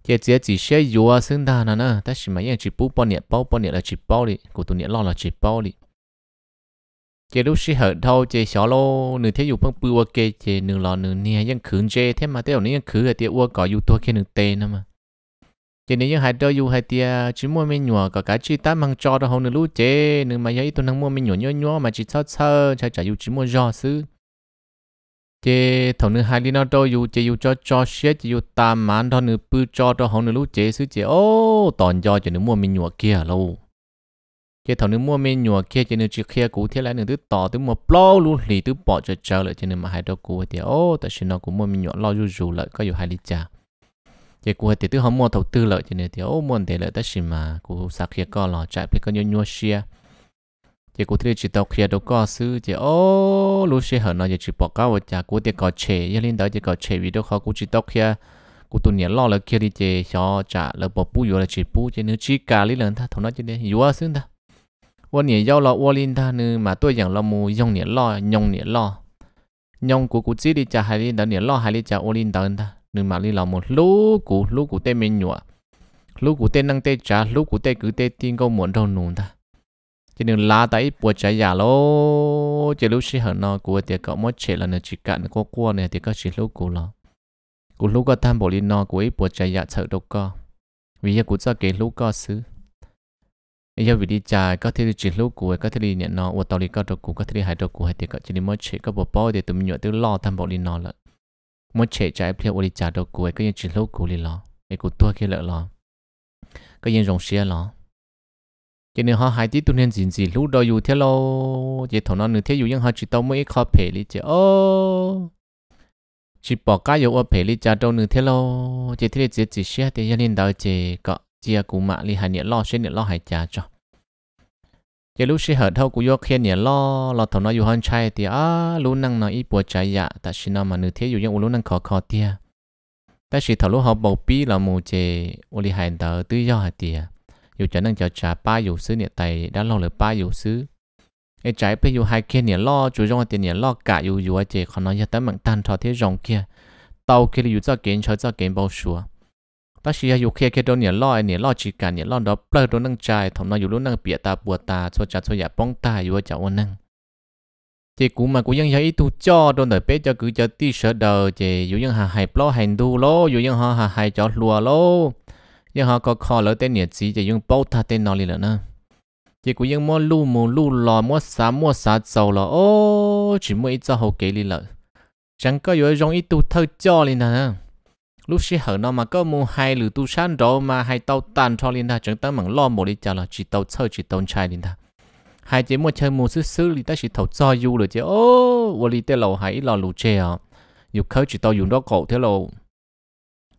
chị chỉ chỉ sĩ yua sưng ta nè nè ta chỉ mà yên chỉ bú bao nhẹ bao bao nhẹ là chỉ bao li của tôi nhẹ lo là chỉ bao li chế lúc sĩ hở đâu chế xó lô nửa thế dụ phong bưu ok chế nửa lò nửa nia dân khử chế thế mà thế ổn dân khử là tia ua có dụ tua kia nửa tê nữa mà chế nếu dân hai đâu dụ hai tia chỉ mua mấy nhùa có cả chi tám mang cho đâu hông nửa lú chế nửa mà giấy tôi năng mua mấy nhùa nhó nhó mà chỉ sao sao chả chả dụ chỉ mua giò xứ chế thầu nửa hai đi nó đâu dụ chế dụ cho cho xế chế dụ tam mán đâu nửa bưu cho đâu hông nửa lú chế xứ chế ô toàn do chế nửa mua mấy nhùa kia lâu cái thằng nữa mua men nhùa kia cho nên chỉ kia cũ thế lại nữa thứ tỏ thứ mua plo luôn lì thứ bỏ cho chờ lại cho nên mà hai đầu cũ thì ô tại sao nó cũng mua men nhùa lo dù dù lại có dù hai lít trà cái cũ thì thứ họ mua đầu tư lại cho nên thì ô mua để lại tại sao mà cũ sạc kia co lò chạy phải có nhùa nhùa xia cái cũ thì chỉ tàu kia đâu có xứ thì ô lúc xia hở nó chỉ bỏ cao trà cũ thì có chè gia linh đó chỉ có chè vì đâu khó cũ chỉ tàu kia cú tuần nhẹ lo là kia đi chế cho trả là bỏ bù rồi là chỉ bù cho nên chỉ cả lý lần ta thằng nó chế đấy yếu xứng ta 我年要了我领他呢嘛对养了母用年了用年了用 của cụ chỉ đi chả hay đi đỡ 年 lo hay đi chả ô linh đỡ ta nên mà đi làm một lú cụ lú cụ tê mình nhọ lú cụ tê năng tê chả lú cụ tê cứ tê tiên câu muốn đâu nùn ta chỉ nên lá tay bùa chả giả lô chỉ lú xí hận nó của tiệt cậu mới chết là nó chỉ cạn có qua này thì các chỉ lú cụ lo cụ lú có tham bộ linh nó của ấy bùa chả giả sợ đâu co vì giờ cụ cho cái lú co xứ giờ vì đi chà có thể đi chỉ lúc của có thể đi nhận nó và tàu đi có đồ cũ có thể đi hải đồ cũ hay thì có chỉ đi mới chỉ có bộ bao để tụi mình nhớ tới lo tham bộ đi nó là mới chỉ trái phía và đi chà đồ có những chỉ lúc của đi lo cái của tua kia lợi lo có những dòng xe lo cho nên họ hai tí tụi nên gì gì lúc đó dù theo lo chỉ thằng nó nửa theo dù nhưng họ chỉ tao mới khó phê đi chứ ô chỉ bỏ cá dù ở phê đi chà đâu nửa theo lo chỉ thế chỉ chỉ xe thì gia đình đào chỉ có chia cụ mà đi hai nhẹ lo xe nhẹ lo hai chà cho ยลูชิเหอเท่ากูยกเคียนเนี่ยล่อเราถนอยู่หอนชัยเตียอาู้นั่งนออีปวดใจยะแต่ชินอมานือเทียอยู่ยังอุลนั่งขอคอเตียแต่ชิถลรู้เขาบอกปีเรามูเจอุลิหันเตอตื้อยอเตีย อยู่จะนั่งจะจ่าป้าอยู่ซื้อเนี่ยไตด้านลราหรือป้าอยู่ซื้อไอ้ใจไปอยู่หายเคนเนี่ยล่อจู่จงเตียเนี่ยล่อกะอยู่อยู่เจขอนอยแต่หมังนตันทอเทียรองเกียเตาเคียอยู่จะเก่งชอเจะเก่งเบาชัว ta chỉ là yêu kia kia đâu nhảy lo nhảy lo chỉ cả nhảy lo đó bơ đồ năng trai thầm nói yêu lúc năng bịa ta bùa ta cho cha cho giả bông ta yêu cháu năng thì cũng mà cũng ยัง thấy tu cho đồ đời bé cho cứ cho tí sợ đời thì yêu ยัง hà hay lo hành tu lo vẫn hà hay cho lùa lo nhưng họ có khó lỡ tên nhảy chỉ thì dùng bao ta tên nói liền nữa thì cũng ยัง mua lu mua lu lò mua xá mua xá dầu lò ô chỉ mua ít cho hậu kế liền lợ chẳng có yêu giống ít tu thơ cho liền nữa lúc xí hở nó mà có mua hai lửa tu san đó mà hai tàu tàn cho linh ta chẳng tới mảng lo một đi chả là chỉ tàu chơi chỉ tàu chai linh ta hai chế mua chơi mua xứ xứ linh ta chỉ tàu cho du rồi chứ ô vô lý tê lầu hãy lò lù chè à dục khơi chỉ tàu dùng đó cổ thế lầu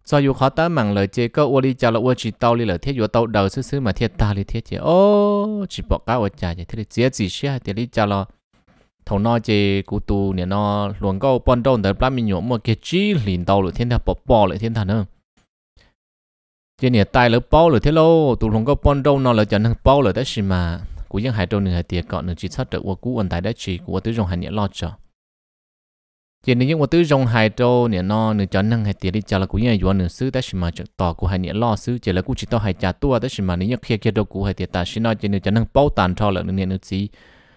do dù khó tới mảng lời chế cơ vô lý chả là vô chỉ tàu li lời thiết vô tàu đầu xứ xứ mà thiết ta li thiết chứ ô chỉ bỏ cá vô chả chứ thế thì chế gì xí hai thế li chả là thầu nó chê cụ tu nè nó luôn có bọn đâu tới plami nhổ mà cái chi liền tàu rồi thiên thà bỏ bỏ lại thiên thà nữa chê nè tai lửa bao rồi thế lâu tụ luồng câu bọn đâu nó là chẳng năng bao rồi đấy xí mà cú những hải đâu nửa hai tiệt còn nửa chỉ sát được của cú anh tại đấy chỉ của tứ dùng hải nhẹ lo cho chê nè những của tứ dùng hải đâu nè nó nửa chẳng năng hai tiệt đi chờ là cú những yuan nửa sứ đấy xí mà chợ tỏ của hải nhẹ lo sứ, chê là cú chỉ tao hải trà tua đấy xí mà nửa kia kia đâu cú hai tiệt ta xin nói chê nửa chẳng năng bao tàn cho là nửa nửa gì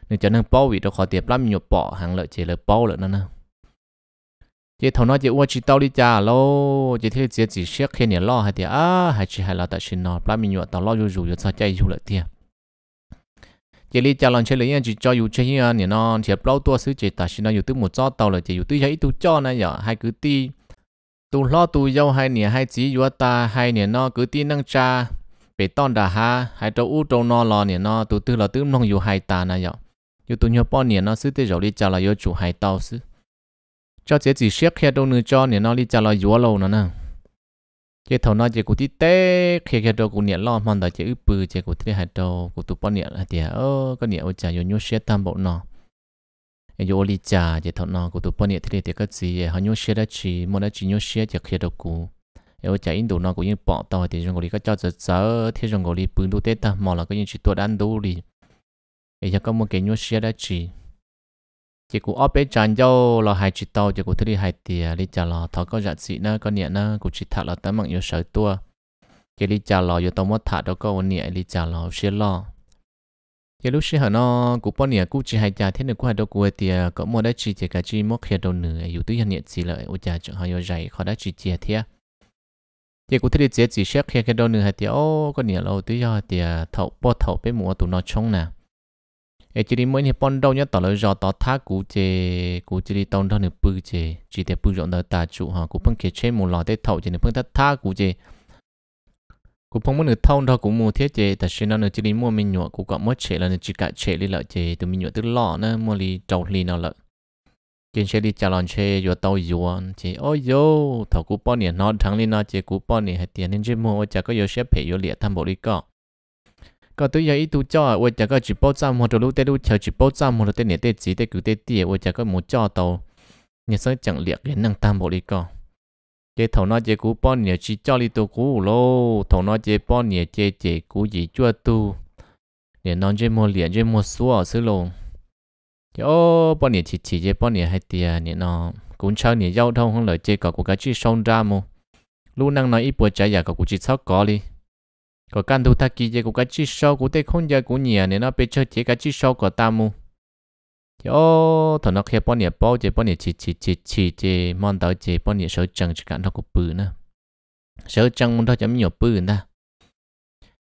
นึ่งจะนั่งเป้าวิ่ดขอเตียบรับมีหยบเปาะหางเลยเจเลยเป้าเลยนั่นนะเจ้าทอนอเจ้าว่าชิตาลิจ้าโลเจ้าที่เจ้าจีเชียกเขียนล่อให้เตียอ้าให้ชีให้เราแต่ชินนอปับมีหยบต่อล่ออยู่อยู่อยู่ใจอยู่เลยเตียเจ้าลิจ้าลองเชลยังจีจ่ออยู่เชียเนี่ยนอนเทียบเป้าตัวซื้อเจ้าแต่ชินนออยู่ตึ้งหมดจอเตาเลยเจ้าอยู่ตึ้งใช้อีตู้จอนั่นอย่าให้คือตีตู้ล่อตู้ยาวให้เนี่ยให้จีอยู่ตาให้เนี่ยนอคือตีนั่งจ้าไปต้อนดาฮะให้เจ้าอู้เจ้านอนรอเนี่ยนอตู้ตื้อเราตื้อมลงอยู่ให้ตานะอย่า yêu tụi nhớ bao niên nó xứ tới rồi đi trả lại yêu chủ hai tàu xứ cho chế chỉ xét khi đâu nữa cho niên nó đi trả lại yêu lâu nữa nè chế thầu nó chế cụ tí té khi khi đâu cụ niên lo mong đợi chế ướp bự chế cụ tí hai tàu cụ tụi bao niên là tiệt ơ cái niên ôi chả yêu nhớ xét tam bộ nó yêu đi chả, chế thầu nó cụ tụi bao niên thì tiệt cái gì họ nhớ xét đã chỉ muốn đã chỉ nhớ xét chế khi đâu cụ yêu chả Ấn Độ nó cũng như bỏ tàu thì chúng cổ đi, cái cháu giờ giờ thì chúng gọi là bưng đồ tết ta mà là cái những chỉ tuột ăn đồ đi thì giờ có một cái nhuộm xe đã chỉ chỉ cụ ốp ấy chán dâu là hai chị tàu chỉ cụ thứ đi hai tiền đi trả lò thọ có giá trị nữa có nhẹ nữa cụ chỉ thả là tấm mạng yêu sợi tua chỉ đi trả lò yêu tàu mất thả đó có nhẹ đi trả lò xe lò giờ lúc xưa nó cũng bao nhiêu cũng chỉ hai cha thế này cũng hai đâu cũng thì có mua đã chỉ chỉ cả chỉ móc khe đầu nửa dù tới hiện chỉ lợi ô cha chẳng hay dạy khó đã chỉ chỉ thế giờ cũng thấy chỉ chỉ xét khe cái đầu nửa hai thì ô có nhiều lâu tới giờ thì thầu bao thầu bên mua tụi nó trông nè เอจีดีเมื่อเนี่ยปอนดาวเนี่ยต่อเลยรอต่อท่ากูเจกูจีดีตอนเท่าเนี่ยปื้อเจจีเดียปื้อจนเดตาจุฮะกูเพิ่งเขียนเช่นมูลอได้เท่าเจเนี่ยเพิ่งท่าท่ากูเจกูเพิ่งมื่อเนี่ยท่าเท่ากูมูเทียเจแต่ชินนั้นเนี่ยจีดีมั่วมีหนวดกูก็มั่วเฉยแล้วเนี่ยจีกะเฉยเลยละเจตัวมีหนวดตัวหล่อนะมั่วลีเจ้าลีนั่นละเกินเชลีจารอนเชยัวเต้าหยวนเจโอ้โยเท่ากูป้อนเนี่ยนอนทั้งลีนอนเจกูป้อนเนี่ยให้เตียนเนี่ยเจมัวจะก็โยเชเพยโยเหลียทำบุรีก็ก็ตัวใหญ่ตัวจ่อว่าจะก็จีบป้อจ้ามันจะรู้แต่รู้เฉยจีบป้อจ้ามันจะเต้นเนี่ยเต้จีเต้กูเต้เตี้ยว่าจะก็หมูจ่อโตเนี่ยสจังเลียกเห็นนั่งตามบอกเลยก็เจ้าน้อยเจ้ากูป้อนเนี่ยจีจ่อลีตัวกูโลถน้อยเจ้าป้อนเนี่ยเจ้าเจ้ากูจีจั่วตูเนี่ยน้องเจ้ามัวเลียนเจ้ามัวซัวซื้อลงเจ้าป้อนเนี่ยจีจีเจ้าป้อนเนี่ยให้เตี้ยเนี่ยน้องกูเช้าเนี่ยเย้าท้องของเลยเจ้าก็กูก็จีส่งดามูรู้นั่งน้อยอีปวดใจอยากก็กูจีชอบกอลี có căn thu thắc kỳ của cái chi sau của tây không giờ của nhà nên nó bị chơi chỉ cái chi sau của ta mu yo thằng nó khi bọn nhà bao chỉ bọn nhà chỉ chỉ chỉ chỉ chỉ mong đợi chỉ bọn nhà sợ chẳng chỉ cả nó có bự nữa sợ chẳng muốn thôi chấm nhiều bự nữa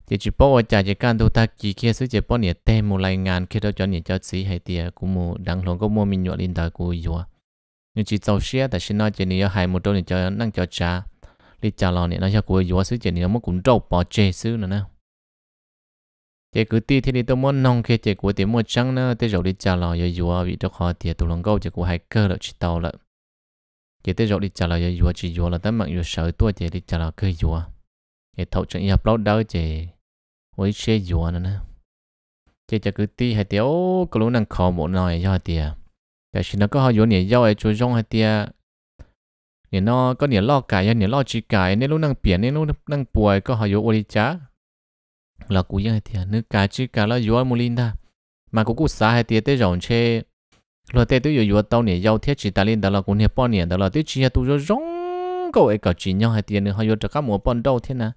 chỉ chỉ bao giờ chỉ căn thu thắc kỳ kia sẽ chỉ bọn nhà tem một lại ngàn khi đó cho nhà cho sĩ hay tiệt, của mu đằng lòng có mua mình nhọ linh đời của yo nhưng chỉ sau xe tại xin nói chỉ nhà hai một đôi nhà cho năng cho cha đi chào lò này nó cho của vua sứ chuyện này nó cũng trâu bỏ chê sứ nữa nè chế cứ ti thì đi tôi muốn nong kia chế của tiền mua trắng nữa tới rồi đi chào lò rồi vua bị trong họ thì tụi lòng câu chế của hai cơ là chỉ tàu lợn chế tới đi chào lò rồi vua chỉ vua là tấm mạng vua sợ tua chế đi chào lò cơ vua chế thầu chẳng nhập lâu đâu chế với chế vua nữa nè chế cho cứ ti hai tiêu cái lũ năng khó một nồi do tiền cái gì nó có họ vua này do ai chú hai tiêu เนี่ยนอก็เนี่ยลอกไก่เนี่ยลอกจีไก่เนี่ยลูกนั่งเปลี่ยนเนี่ยลูกนั่งป่วยก็หายโอริจ้าเรากูยังให้เถียนึกไก่จีไก่แล้วยัวมูลินดามากูกูสาให้เตียเต้ยองเชเราเต้ตัวอยู่ยัวเต้าเนี่ยยาวเทียจีตาลินแต่เรากูเนี่ยป้อนเนี่ยแต่เราเต้จีตัวจะร้องก็ไอ้กับจีเนี่ยให้เตียเนี่ยหายโอจะก้าหมูป้อนเต้าเทียนะ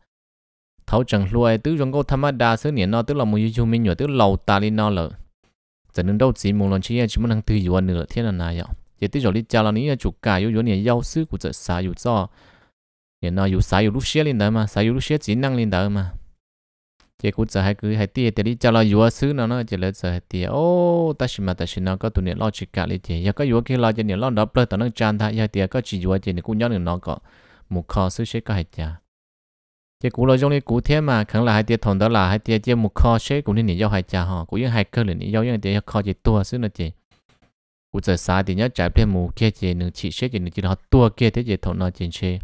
เท้าจังรวยตื้อจงก็ธรรมดาซื้อเนี่ยนอตื้อเรามูยูยูมินอยู่ตื้อเราตาลินนอเลยจะนึกเต้าจีมูลอนชี้เนี่ยจีมันนั่งตื้ออยู่วันหนึ่งเลยเทียนนายอ่ะ也对着你家了，你要做家有有点优势或者啥有做，然后有啥有路线领导嘛，啥有路线技能领导嘛。结果就还个还第第里家了有啊事呢，那就来就还第哦，但是嘛，但是那个多年老去家里第，要个有个老就年老老不等那站他，要第个只有就你姑娘那个木靠是些个还家。cái ờ, cú lo trong này cú thế mà khẳng là hai tiệt thằng đó là hai tiệt chơi một kho xế cũng nên nhau hai cha họ cũng những hai cơ liền nhau những tiệt kho chỉ tua xứ nữa chị u giờ xa thì nhớ chạy thêm mù kia chỉ nửa chỉ xe chỉ nửa chỉ họ tua kia thế chỉ thầu nó chỉ xe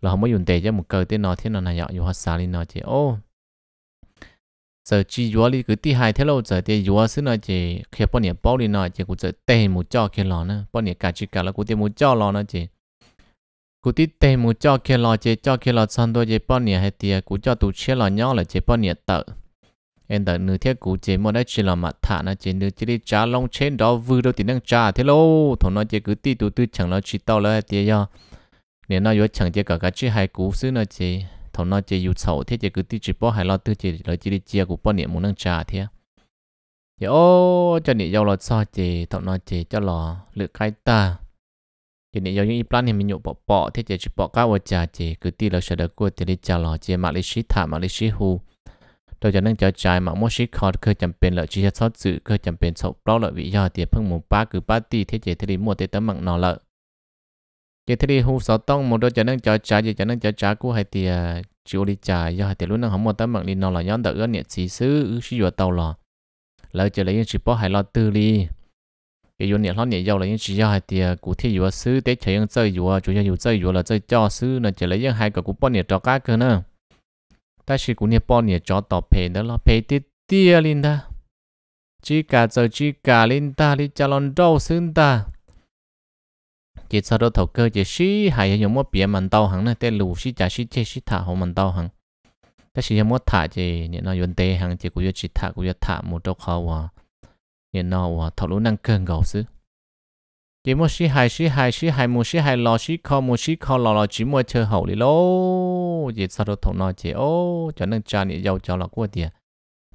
là họ mới dùng để cho một cơ thế nó thế nó này dọn họ xa lên nó chỉ ô giờ chi dúa đi cứ tí hai thế lâu giờ thì dúa xứ nó chỉ khi bao nhiêu bao đi nó chỉ cũng giờ tê một cho kia lò nữa bao nhiêu cả chỉ cả là cũng tê một cho lò nó chỉ cú tí tê mù cho kia lò chế cho kia lò xong đôi chế bao nhiêu hết tiệt cú cho tụ chế lò nhau là chế bao nhiêu tợ em đã nửa thiết cũ chế mà đã chỉ là mặt thả nó chế nửa chỉ đi trả long trên đó vừa đâu thì đang trả thế lô thằng nó chế cứ ti tụ tư chẳng nó chỉ tao là tiền do nếu nó vô chẳng chế cả cái chỉ hai cú xứ nó chế thằng nó chế yêu sầu thế chế cứ ti chỉ bỏ hai lo tư chỉ là chỉ đi chia của bỏ niệm muốn đang trả thế thì ô cho niệm giàu lo so chế thằng nó chế cho lo lựa cái ta thì niệm giàu những ít plan thì mình nhổ bỏ bỏ thế chỉ chỉ bỏ cái vợ trả chế cứ ti là sợ được cô thì đi trả lo chế mà lấy xí thả mà lấy xí hù ตัวจะนั่งจะจ่ายมาโมชิคอร์ดเคยจำเป็นเลยชี้ชัดสื่อเคยจำเป็นสอบเล่าเลยวิยาเตียเพิ่งหมู่ป้าคือป้าตีเทเจทรีมัวเตตมังนอเลยเจทรีหูสอต้องมัวตัวจะนั่งจะจ่ายจะนั่งจะจ่ายกูให้เตียจิวริจ่ายยาให้เตียรู้นั่งหอมมัวตมังลีนอเลยย้อนแต่เอื้อเนี่ยสีซื้อชิวเตาหล่อแล้วจะเลยยังชิปอหายรอตื้อลี也有年老年要了，因只要还的古铁有啊，是得吃用这有啊，主要有这有了，这叫是呢，这来用还个古半年找价格呢。ta chỉ cũng như bao nhiêu cho tàu phe đó là phe tít tia lên ta chỉ cả giờ chỉ cả lên ta đi cho lon đâu xứng ta chỉ sau đó thầu cơ chỉ xí hay là một bia mình tàu hàng này tên lù xí trả xí chơi xí thả hồ mình tàu hàng ta chỉ một thả chỉ nhận nó yến tê hàng chỉ cũng chỉ thả cũng thả một chỗ khó hòa nhận nó hòa thầu lũ năng cơn gầu xứ chỉ một xí hai xí hai xí hai một xí hai lò xí kho một xí kho lò lò chỉ mua chơi hậu đi lô vậy sao đồ thằng nói chị ô cho nên cha này giàu cho là của tiền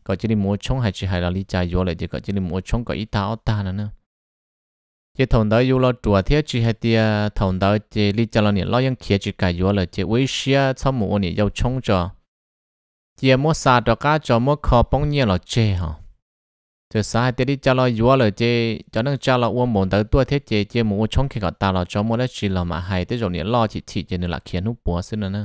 có chỉ đi mua chống hai chỉ hai là lý cha vô lại chỉ có chỉ đi mua chống có ít tao ta nữa nữa chỉ thùng đó vô lo chùa thiết chỉ hai tia thằng đó chỉ lý cha là nè lo yên kia chỉ cái vô lại chỉ với xia sau mua này giàu chống cho chỉ mua sa đó cá cho mua kho bông nhiên là chơi hả từ sai tiết đi cho lo yếu lời chê cho nó cho lo uống mồm tới tua thế chê chê muốn chống khi gọi ta lo cho muốn đất chỉ là mà hay thế rồi nhỉ lo chỉ chỉ cho nên là khiến hút búa xin nữa nè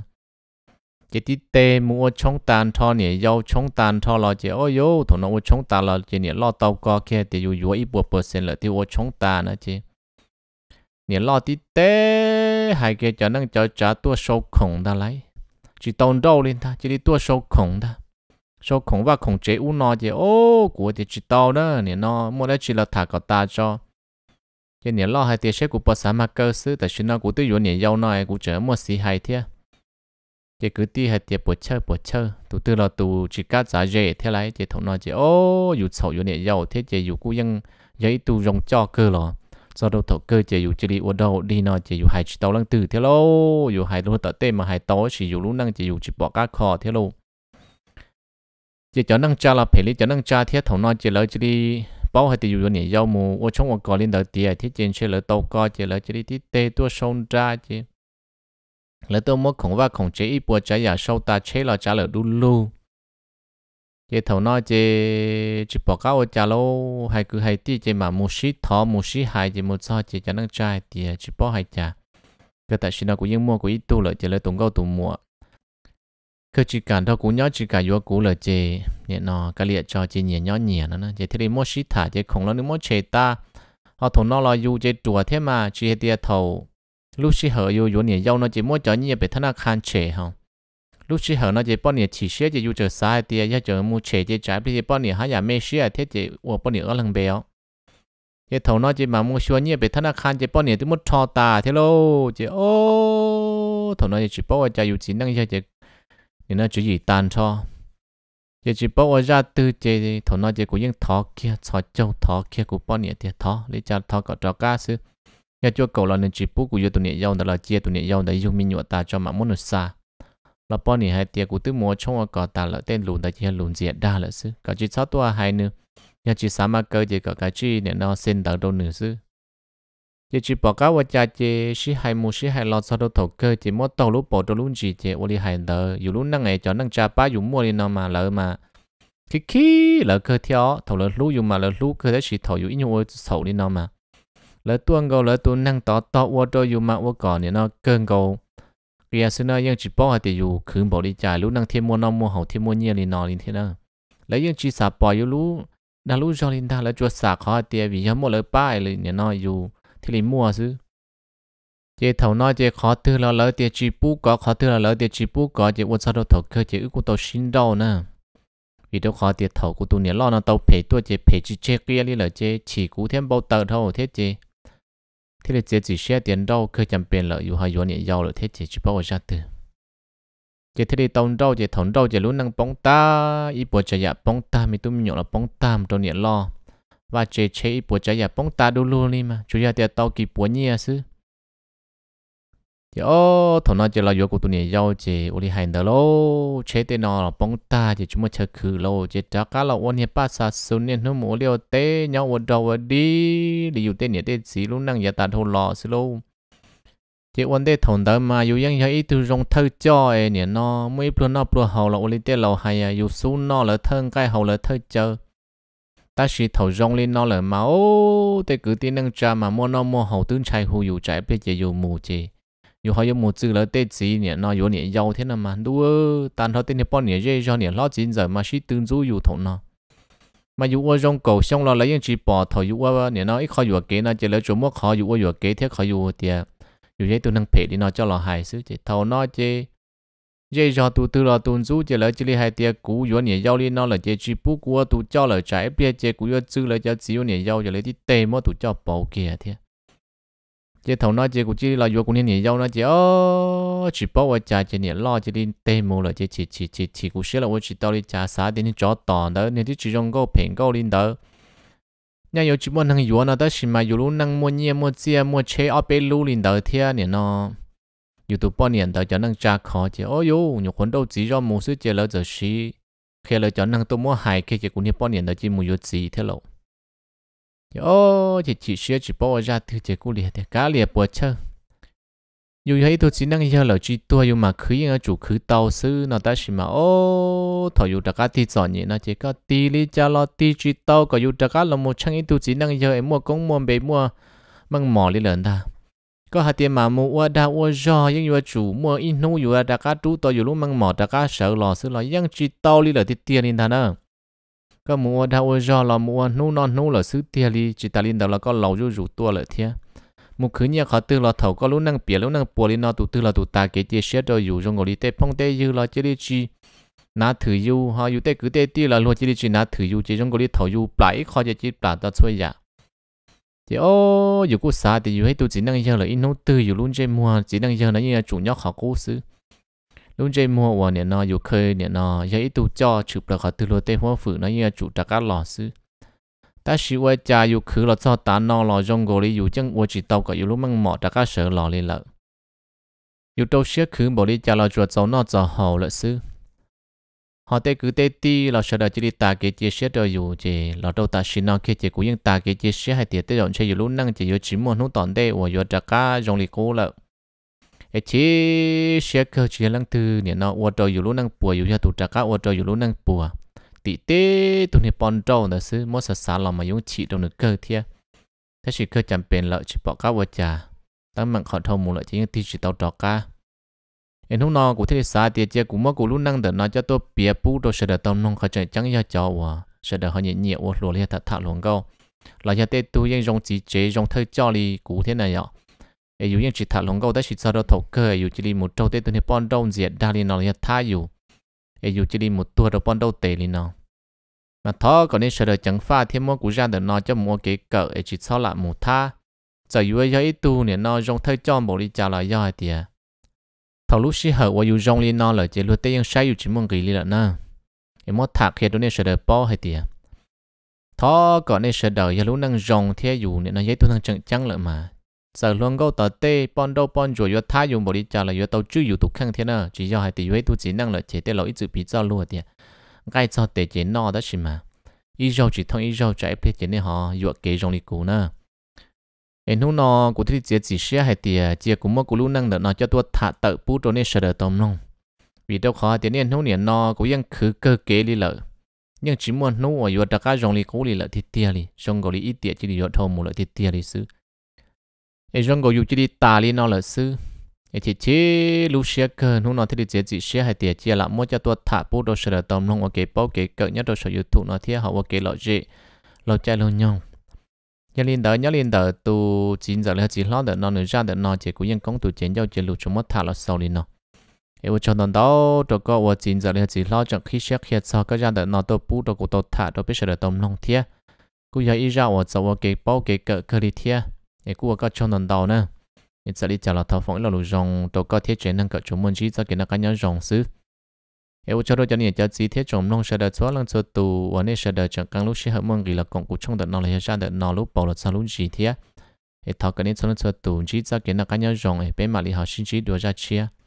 chỉ tí tê mua chống tàn thọ nè dâu chống tàn thọ lo chê ôi yo thằng nó uống chống tàn lo chê nhỉ lo tàu co kia thì yếu yếu ít búa búa xin lại thì uống chống tàn nữa chê nhỉ lo tí tê hay cái cho nó cho trả tua sâu khủng ta lấy chỉ tồn đâu lên ta chỉ đi tua sâu khủng ta cho khổng và khổng chế u nó chứ, ô của thì chỉ tao đó nè nó mua đấy chỉ là thả cậu ta cho thì nè lo hai tiền sẽ của bớt sáng mà cơ sư tại xin nó cũng tự vừa nè giàu nói cũng chở mua xì hay thế thì cứ ti hai tiền bớt chơi bớt chơi tụ tư là tụ chỉ cắt giá rẻ thế lại, thì thằng nó chứ, ô dù sầu dù nè giàu thế thì dù cũng ยัง giấy tụ rồng cho cơ lo sau đó thổ cơ chỉ dù chỉ đi ở đâu đi nó chỉ dù hai chỉ tao lăng từ thế lâu dù hai luôn tao tên mà hai tao chỉ dù lúc năng chỉ dù chỉ bỏ cá kho thế lâu chỉ cho năng cha là phải lý cho năng cha thiết thầu nó chỉ lỡ chỉ đi bao hay thì dù nhỉ giao mù ô trong ô cò lên đời tiệt thiết trên chơi lỡ tàu co chỉ lỡ chỉ đi tí tê tua sông ra chỉ lỡ tàu mất khổng và khổng chế ít bùa trái giả sâu ta chế là trả lỡ đu lu chỉ thầu nó chỉ chỉ bỏ cá ô trả lô hay cứ hay tí chỉ mà mù xí thọ mù xí hại chỉ một sao chỉ cho năng cha tiệt chỉ bỏ hay cha cái tại sao nó cũng yên mua của ít tu lỡ chỉ lỡ tụng câu tụng mua cơ chỉ cần đó cũng nhớ chỉ cả yếu cũ là chê nhẹ nọ cái liệt cho chê nhẹ nhớ nhẹ nó chê thế thì mua xí thả chê khổng lồ nữa mua chê ta họ thùng nó lo yêu chê chùa thế mà chỉ hết tiền thầu lúc sĩ hở yêu yếu nhẹ dâu nó chỉ mua cho nhẹ bị thân khăn chê không lúc sĩ hở nó chỉ bao nhiêu chỉ xí chê yêu chờ sai tiền yêu chờ mua chê chê trái bây giờ bao nhiêu hai nhà mê xí à thế chê uổng bao nhiêu ở lần béo chê thầu nó chỉ mà mua xí nhẹ bị thân khăn chê bao nhiêu tôi mua cho ta thế lô chê ô thầu nó chỉ bao giờ yêu chỉ năng yêu chê nên nó chú ý tàn cho giờ chỉ bảo ở ra từ chế thằng nó chỉ cũng những thọ kia thọ châu thọ kia cũng bao nhiêu tiền thọ lấy cha thọ cả cho cá sư nhà chúa cầu là nên chỉ bút của tụi nhẹ giàu đó là chia tụi nhẹ giàu đấy dùng mình nhựa ta cho mà muốn nó xa là bao nhiêu hai tiền của tứ mua trong ở cỏ ta là tên lùn ta chia lùn diệt đa là sư cả chỉ sáu tua hai nữa nhà chỉ sáu mà cơ chỉ cả cái chi nên nó sinh đỡ đầu nữa sư ยจีบอกว่าจะเจชิีไฮมูชิีไฮลอนซาโดถกเกอ์จีมดตโตลุปโตลุนจีเจวอลีไฮเดอร์อยู่ลุนนั่งไงจอนั่งจ้าป้าอยู่มัวลีนอมาเลอมาคิกิเลิกเคี่ยวทอลลุอยู่มาเลิรู้เคยได้ชีทอยู่อินยูเอซอลีนอมาเลอกตัวงอเลอกตัวนั่งต่อต่อวัวโตอยู่มาวัวก่อนเนี่ยเนอะเกินงูเรียสเนี่ยยังจีบอกว่าจะอยู่คืนบอกริจาคลุนั่งเที่ยวมัวนอมัวหอวเที่ยวมัวเนี่ยลีนอลินเทน่าแล้วยังจีสาปอยู่ลุนั่งรู้จอลินดาแล้วจวดสาขอเตียวิยามัวเลยป้ายเลยเนี่ยนาอยู่ thì lấy mua chứ chế thầu nói chế khó thư là lỡ tiền chỉ bú có khó thư là lỡ tiền chỉ bú có chế uốn sao đâu thầu cơ chế ước của tàu xin đâu nè vì đâu khó tiền thầu của tụi này lo nó tàu phê tôi chế phê chỉ chế kia đi là chế chỉ cú thêm bao tờ thôi thế chế thế là chế chỉ xe tiền đâu cơ chẳng bền lợi dù hai vốn nhẹ giàu lợi thế chế chỉ bao giờ từ chế thế đi tàu đâu chế thầu đâu chế lũ năng bóng ta y bộ chế dạ bóng ta mi tụi mình nhậu là bóng tam trong nhẹ lo và chế chế bộ trái nhà bông ta đu lù đi mà chú nhà tiền tàu kỳ bộ nhia sư yo thằng nó chỉ là yo của tụi này yo chỉ uli hành đó lô chế tên nó là bông ta chỉ chúng mà chơi khử lô chế trả cá là ôn hiệp ba sa sún nên hôm mua liều tê nhau ôn đầu đi đi dụ tên nhà tên xí luôn năng nhà ta thôn lò xí lô chế ôn tê thằng đó mà yo yang yo từ rong thơ cho ấy nè nó mấy bữa nó bữa hậu là uli tê lầu hay à yo sún nó là thân cái hậu là thơ chơi ta chỉ thầu rong lên nó là mà ô tê cứ tin năng cha mà mua nó mua hậu tướng trai hù dù trái bây giờ dù mù chê dù họ dù mù chữ là tê chỉ nè nó dù nhỉ giàu thế nào mà đua tàn họ tên bọn nhỉ dễ cho nhỉ lo chín giờ mà chỉ tương du dù thổ nó mà dù qua rong cầu xong là lấy những chỉ bỏ thầu dù qua nhỉ nó ít khó dù kế nó chỉ lấy chỗ mua khó dù qua dù kế thế khó dù tiền, dù thế tôi năng phê đi nó cho lo hài xứ chỉ thầu nó chê giờ giờ tụ từ là tuần du chỉ là chỉ là hai tia cũ vừa nhảy giao liên nó là chỉ chỉ bút của tụ cho là trái bia chỉ cũ vừa chữ là chỉ chỉ nhảy giao chỉ là đi tề mà tụ cho bảo kia thế chỉ thầu nó chỉ cũng chỉ là vừa cũng nhảy giao nó chỉ ô chỉ bảo ở trái chỉ nhảy lo chỉ đi tề mà là chỉ chỉ chỉ chỉ chỉ cũng xí là chỉ tao đi trả xã đến chỗ tòn đó nên chỉ trong cái phèn cái liên đó nhà yêu chỉ muốn năng vừa nó đó xin mà vừa luôn năng mua nhẹ mua chia mua chế ở bên lưu liên đó thế này nó nhiều tụ bao nhiêu đời cho năng cha khó chứ ôi yo nhiều cuốn đâu chỉ cho mua sữa chơi lỡ giờ xí khi lỡ cho năng tôi mua hai khi chỉ cũng như bao nhiêu đời chỉ mua yo gì thế lộ ô chỉ chỉ xí chỉ bao ra thứ chỉ cũng liệt cả liệt bữa chơi dù thấy tôi chỉ năng giờ lỡ chỉ tôi nhưng mà cứ như chủ cứ tàu sư nó ta chỉ mà ô thọ dù đặc thì chọn nhỉ nó chỉ có tí lý cho lo tí chỉ tàu có dù đặc là một trang ít tôi chỉ năng giờ em mua công mua bể mua măng mỏ lý lớn ta ก็หาเตียมามัวดาวัวจอยังอยู่จู่มัวอินนูอยู่ดากาจูตัวอยู่รู้มังหมอดากาเสือหล่อซื้อหล่อยังจีโตลีเหลือติเตียนินทานะก็มัวดาวัวจอหล่อมัวนู่นอนนู่เหลือซื้อเตียลีจิตาลินเดาแล้วก็เหล่าอยู่อยู่ตัวเหลือเทียมุคืนเนี่ยเขาตื่นเราเถาก็รู้นั่งเปียรู้นั่งปวลีนอตุตื่นเราตุตาเกจีเชียดอยู่จงกอลีเตพงเตยือเราเจลีจีนาถือยูฮะอยู่เตกือเตตีเราลัวเจลีจีนาถือยูเจจงกอลีเถายูปลายคอเจจีปลาตาช่วยยา thì ô dù cô xa thì dù hết tôi chỉ năng giờ là in nấu tư dù luôn chơi mua chỉ năng giờ là như là chủ nhóc họ cố xứ luôn chơi mua và nè nó dù khơi nè nó giờ ít tôi cho chụp được họ từ lối tây hoa phủ nó như là chủ trạc cá lò xứ ta sĩ quay cha dù khứ là cho ta nó lò trong gò đi dù chân quay chỉ tàu cả dù lúc mang mỏ trạc cá sở lò lên lợ dù đâu xía khứ bỏ đi cha lò chuột cháu nó cho hầu lợ xứ họ tê cứ tê ti là sợ đời chỉ đi ta kế chế xét đời dù chỉ là đâu ta xin nó kế chế cũng những ta kế chế xét hay tiệt tê dọn chơi dù lúc năng chỉ vô chỉ muốn hút tòn tê và vô trạc cá dòng lì cố lợ ấy chế xét cơ chế lăng tư nè nó và đời dù lúc năng bùa dù cho tụ trạc cá và đời dù lúc năng bùa tị tê tụ nè bòn trâu nữa xứ mỗi sợ xả lòng mà dùng chỉ đâu được cơ thiệt thế chỉ cơ chẳng bền lợi chỉ bỏ cá và trà tăng mạnh khỏi thâu mù lợi chỉ như tí chỉ tàu trọ cá em hôm nọ cũng thấy xa tiệt chứ cũng mất cũng luôn năng đợt nó cho tôi bịa bú đồ sợ được tông nông khó chạy chẳng cho cháu à được đợt họ nhẹ nhẹ ô lùa lia thật thật luôn câu là cho tết tu yên rong chỉ chế rong thơ cho li cụ thế này ạ em dù yên chỉ thật luôn câu đó chỉ sau đó thổ cơ em dù chỉ li một trâu tết tôi thấy bon đông diệt đa li nó lia thay dù em dù chỉ li một tua đó bon đâu tệ li nó mà thọ còn nên sợ được chẳng pha thêm mua cụ ra đợt nó cho mua cái cỡ em chỉ sau lại một tha giờ dù ấy tu nè nó dùng thơ cho bộ đi trả lại do tiệt thầu lúc xí hở vào dù rong li non là chế luôn tây yên sai dù chỉ mong kỳ li là na em mót thạc khi đó nên sợ đời bỏ hay tiệt thó còn nên sợ đời giờ lúc năng rong thế dù nên nó giấy tu năng chẳng chẳng lợi mà sợ luôn câu tờ tê pon đâu pon rồi yo thái dùng bộ đi trả là yo tàu chưa dù tục khăn thế nào chỉ do hai tỷ yo tu chỉ năng lợi chế tê ít chữ bị do luôn tiệt ngay cho tê chế no đó xí mà ý rau chỉ thông ý rau trái biết chế nên họ yuột kế rong li cũ nữa em nó nó cũng thấy chỉ chỉ xe hay tiền chỉ cũng mất cũng lúc năng được nó cho tôi thả tự bút cho nên sợ được tôm nông vì đâu khó tiền em nó liền nó cũng vẫn cứ cơ kế đi lợ, nhưng chỉ muốn nó ở vừa đặc cái dòng lì cũ lì lợ thiết tiệt lì xong gọi lì ít tiền chỉ đi vừa thâu một lợi thiết tiệt lì sư em xong gọi dù chỉ đi tà lì nó lợi sư em chỉ chỉ lúc xe cơ nó nó thấy chỉ chỉ xe hay tiền chỉ là mua cho tôi thả bút cho sợ được tôm nông ở cái bao cái cỡ nhất cho sở hữu thụ nó thiết họ ở cái lợi gì lợi chạy lâu nhau nhớ liên đỡ nhớ liên đỡ tu chín giờ là chỉ lo đỡ nó nữa ra đỡ nó chỉ cũng nhân công tu chiến giao chỉ lục chúng mất thả là sau liền nọ em vừa cho nó đó cho có vừa chín giờ là chỉ lo cho khi xét hiện sau các ra đỡ nó tu bù đồ của tu thả đồ biết được tôm long thiê cú giờ ý ra và sau cái bao cái cỡ cơ đi thiê em cú có cho nó đó nè giờ đi chả là thao phóng là lục rồng tu có thiết chế năng cỡ chúng muốn chỉ cho cái nó cá nhân rong xứ eu cho đôi cho nên cho gì thế chồng nông sản đợi xóa lần cho tù và nên sản đợi chẳng càng lúc sẽ hợp mong ghi là còn cũng trong đợt nó là hiện ra đợt nó lúc bảo là sao lúc gì thế e thảo cái nên cho nó cho tù chỉ cho cái là cá nhân rồng e bên mà lý họ sinh chỉ đưa ra chia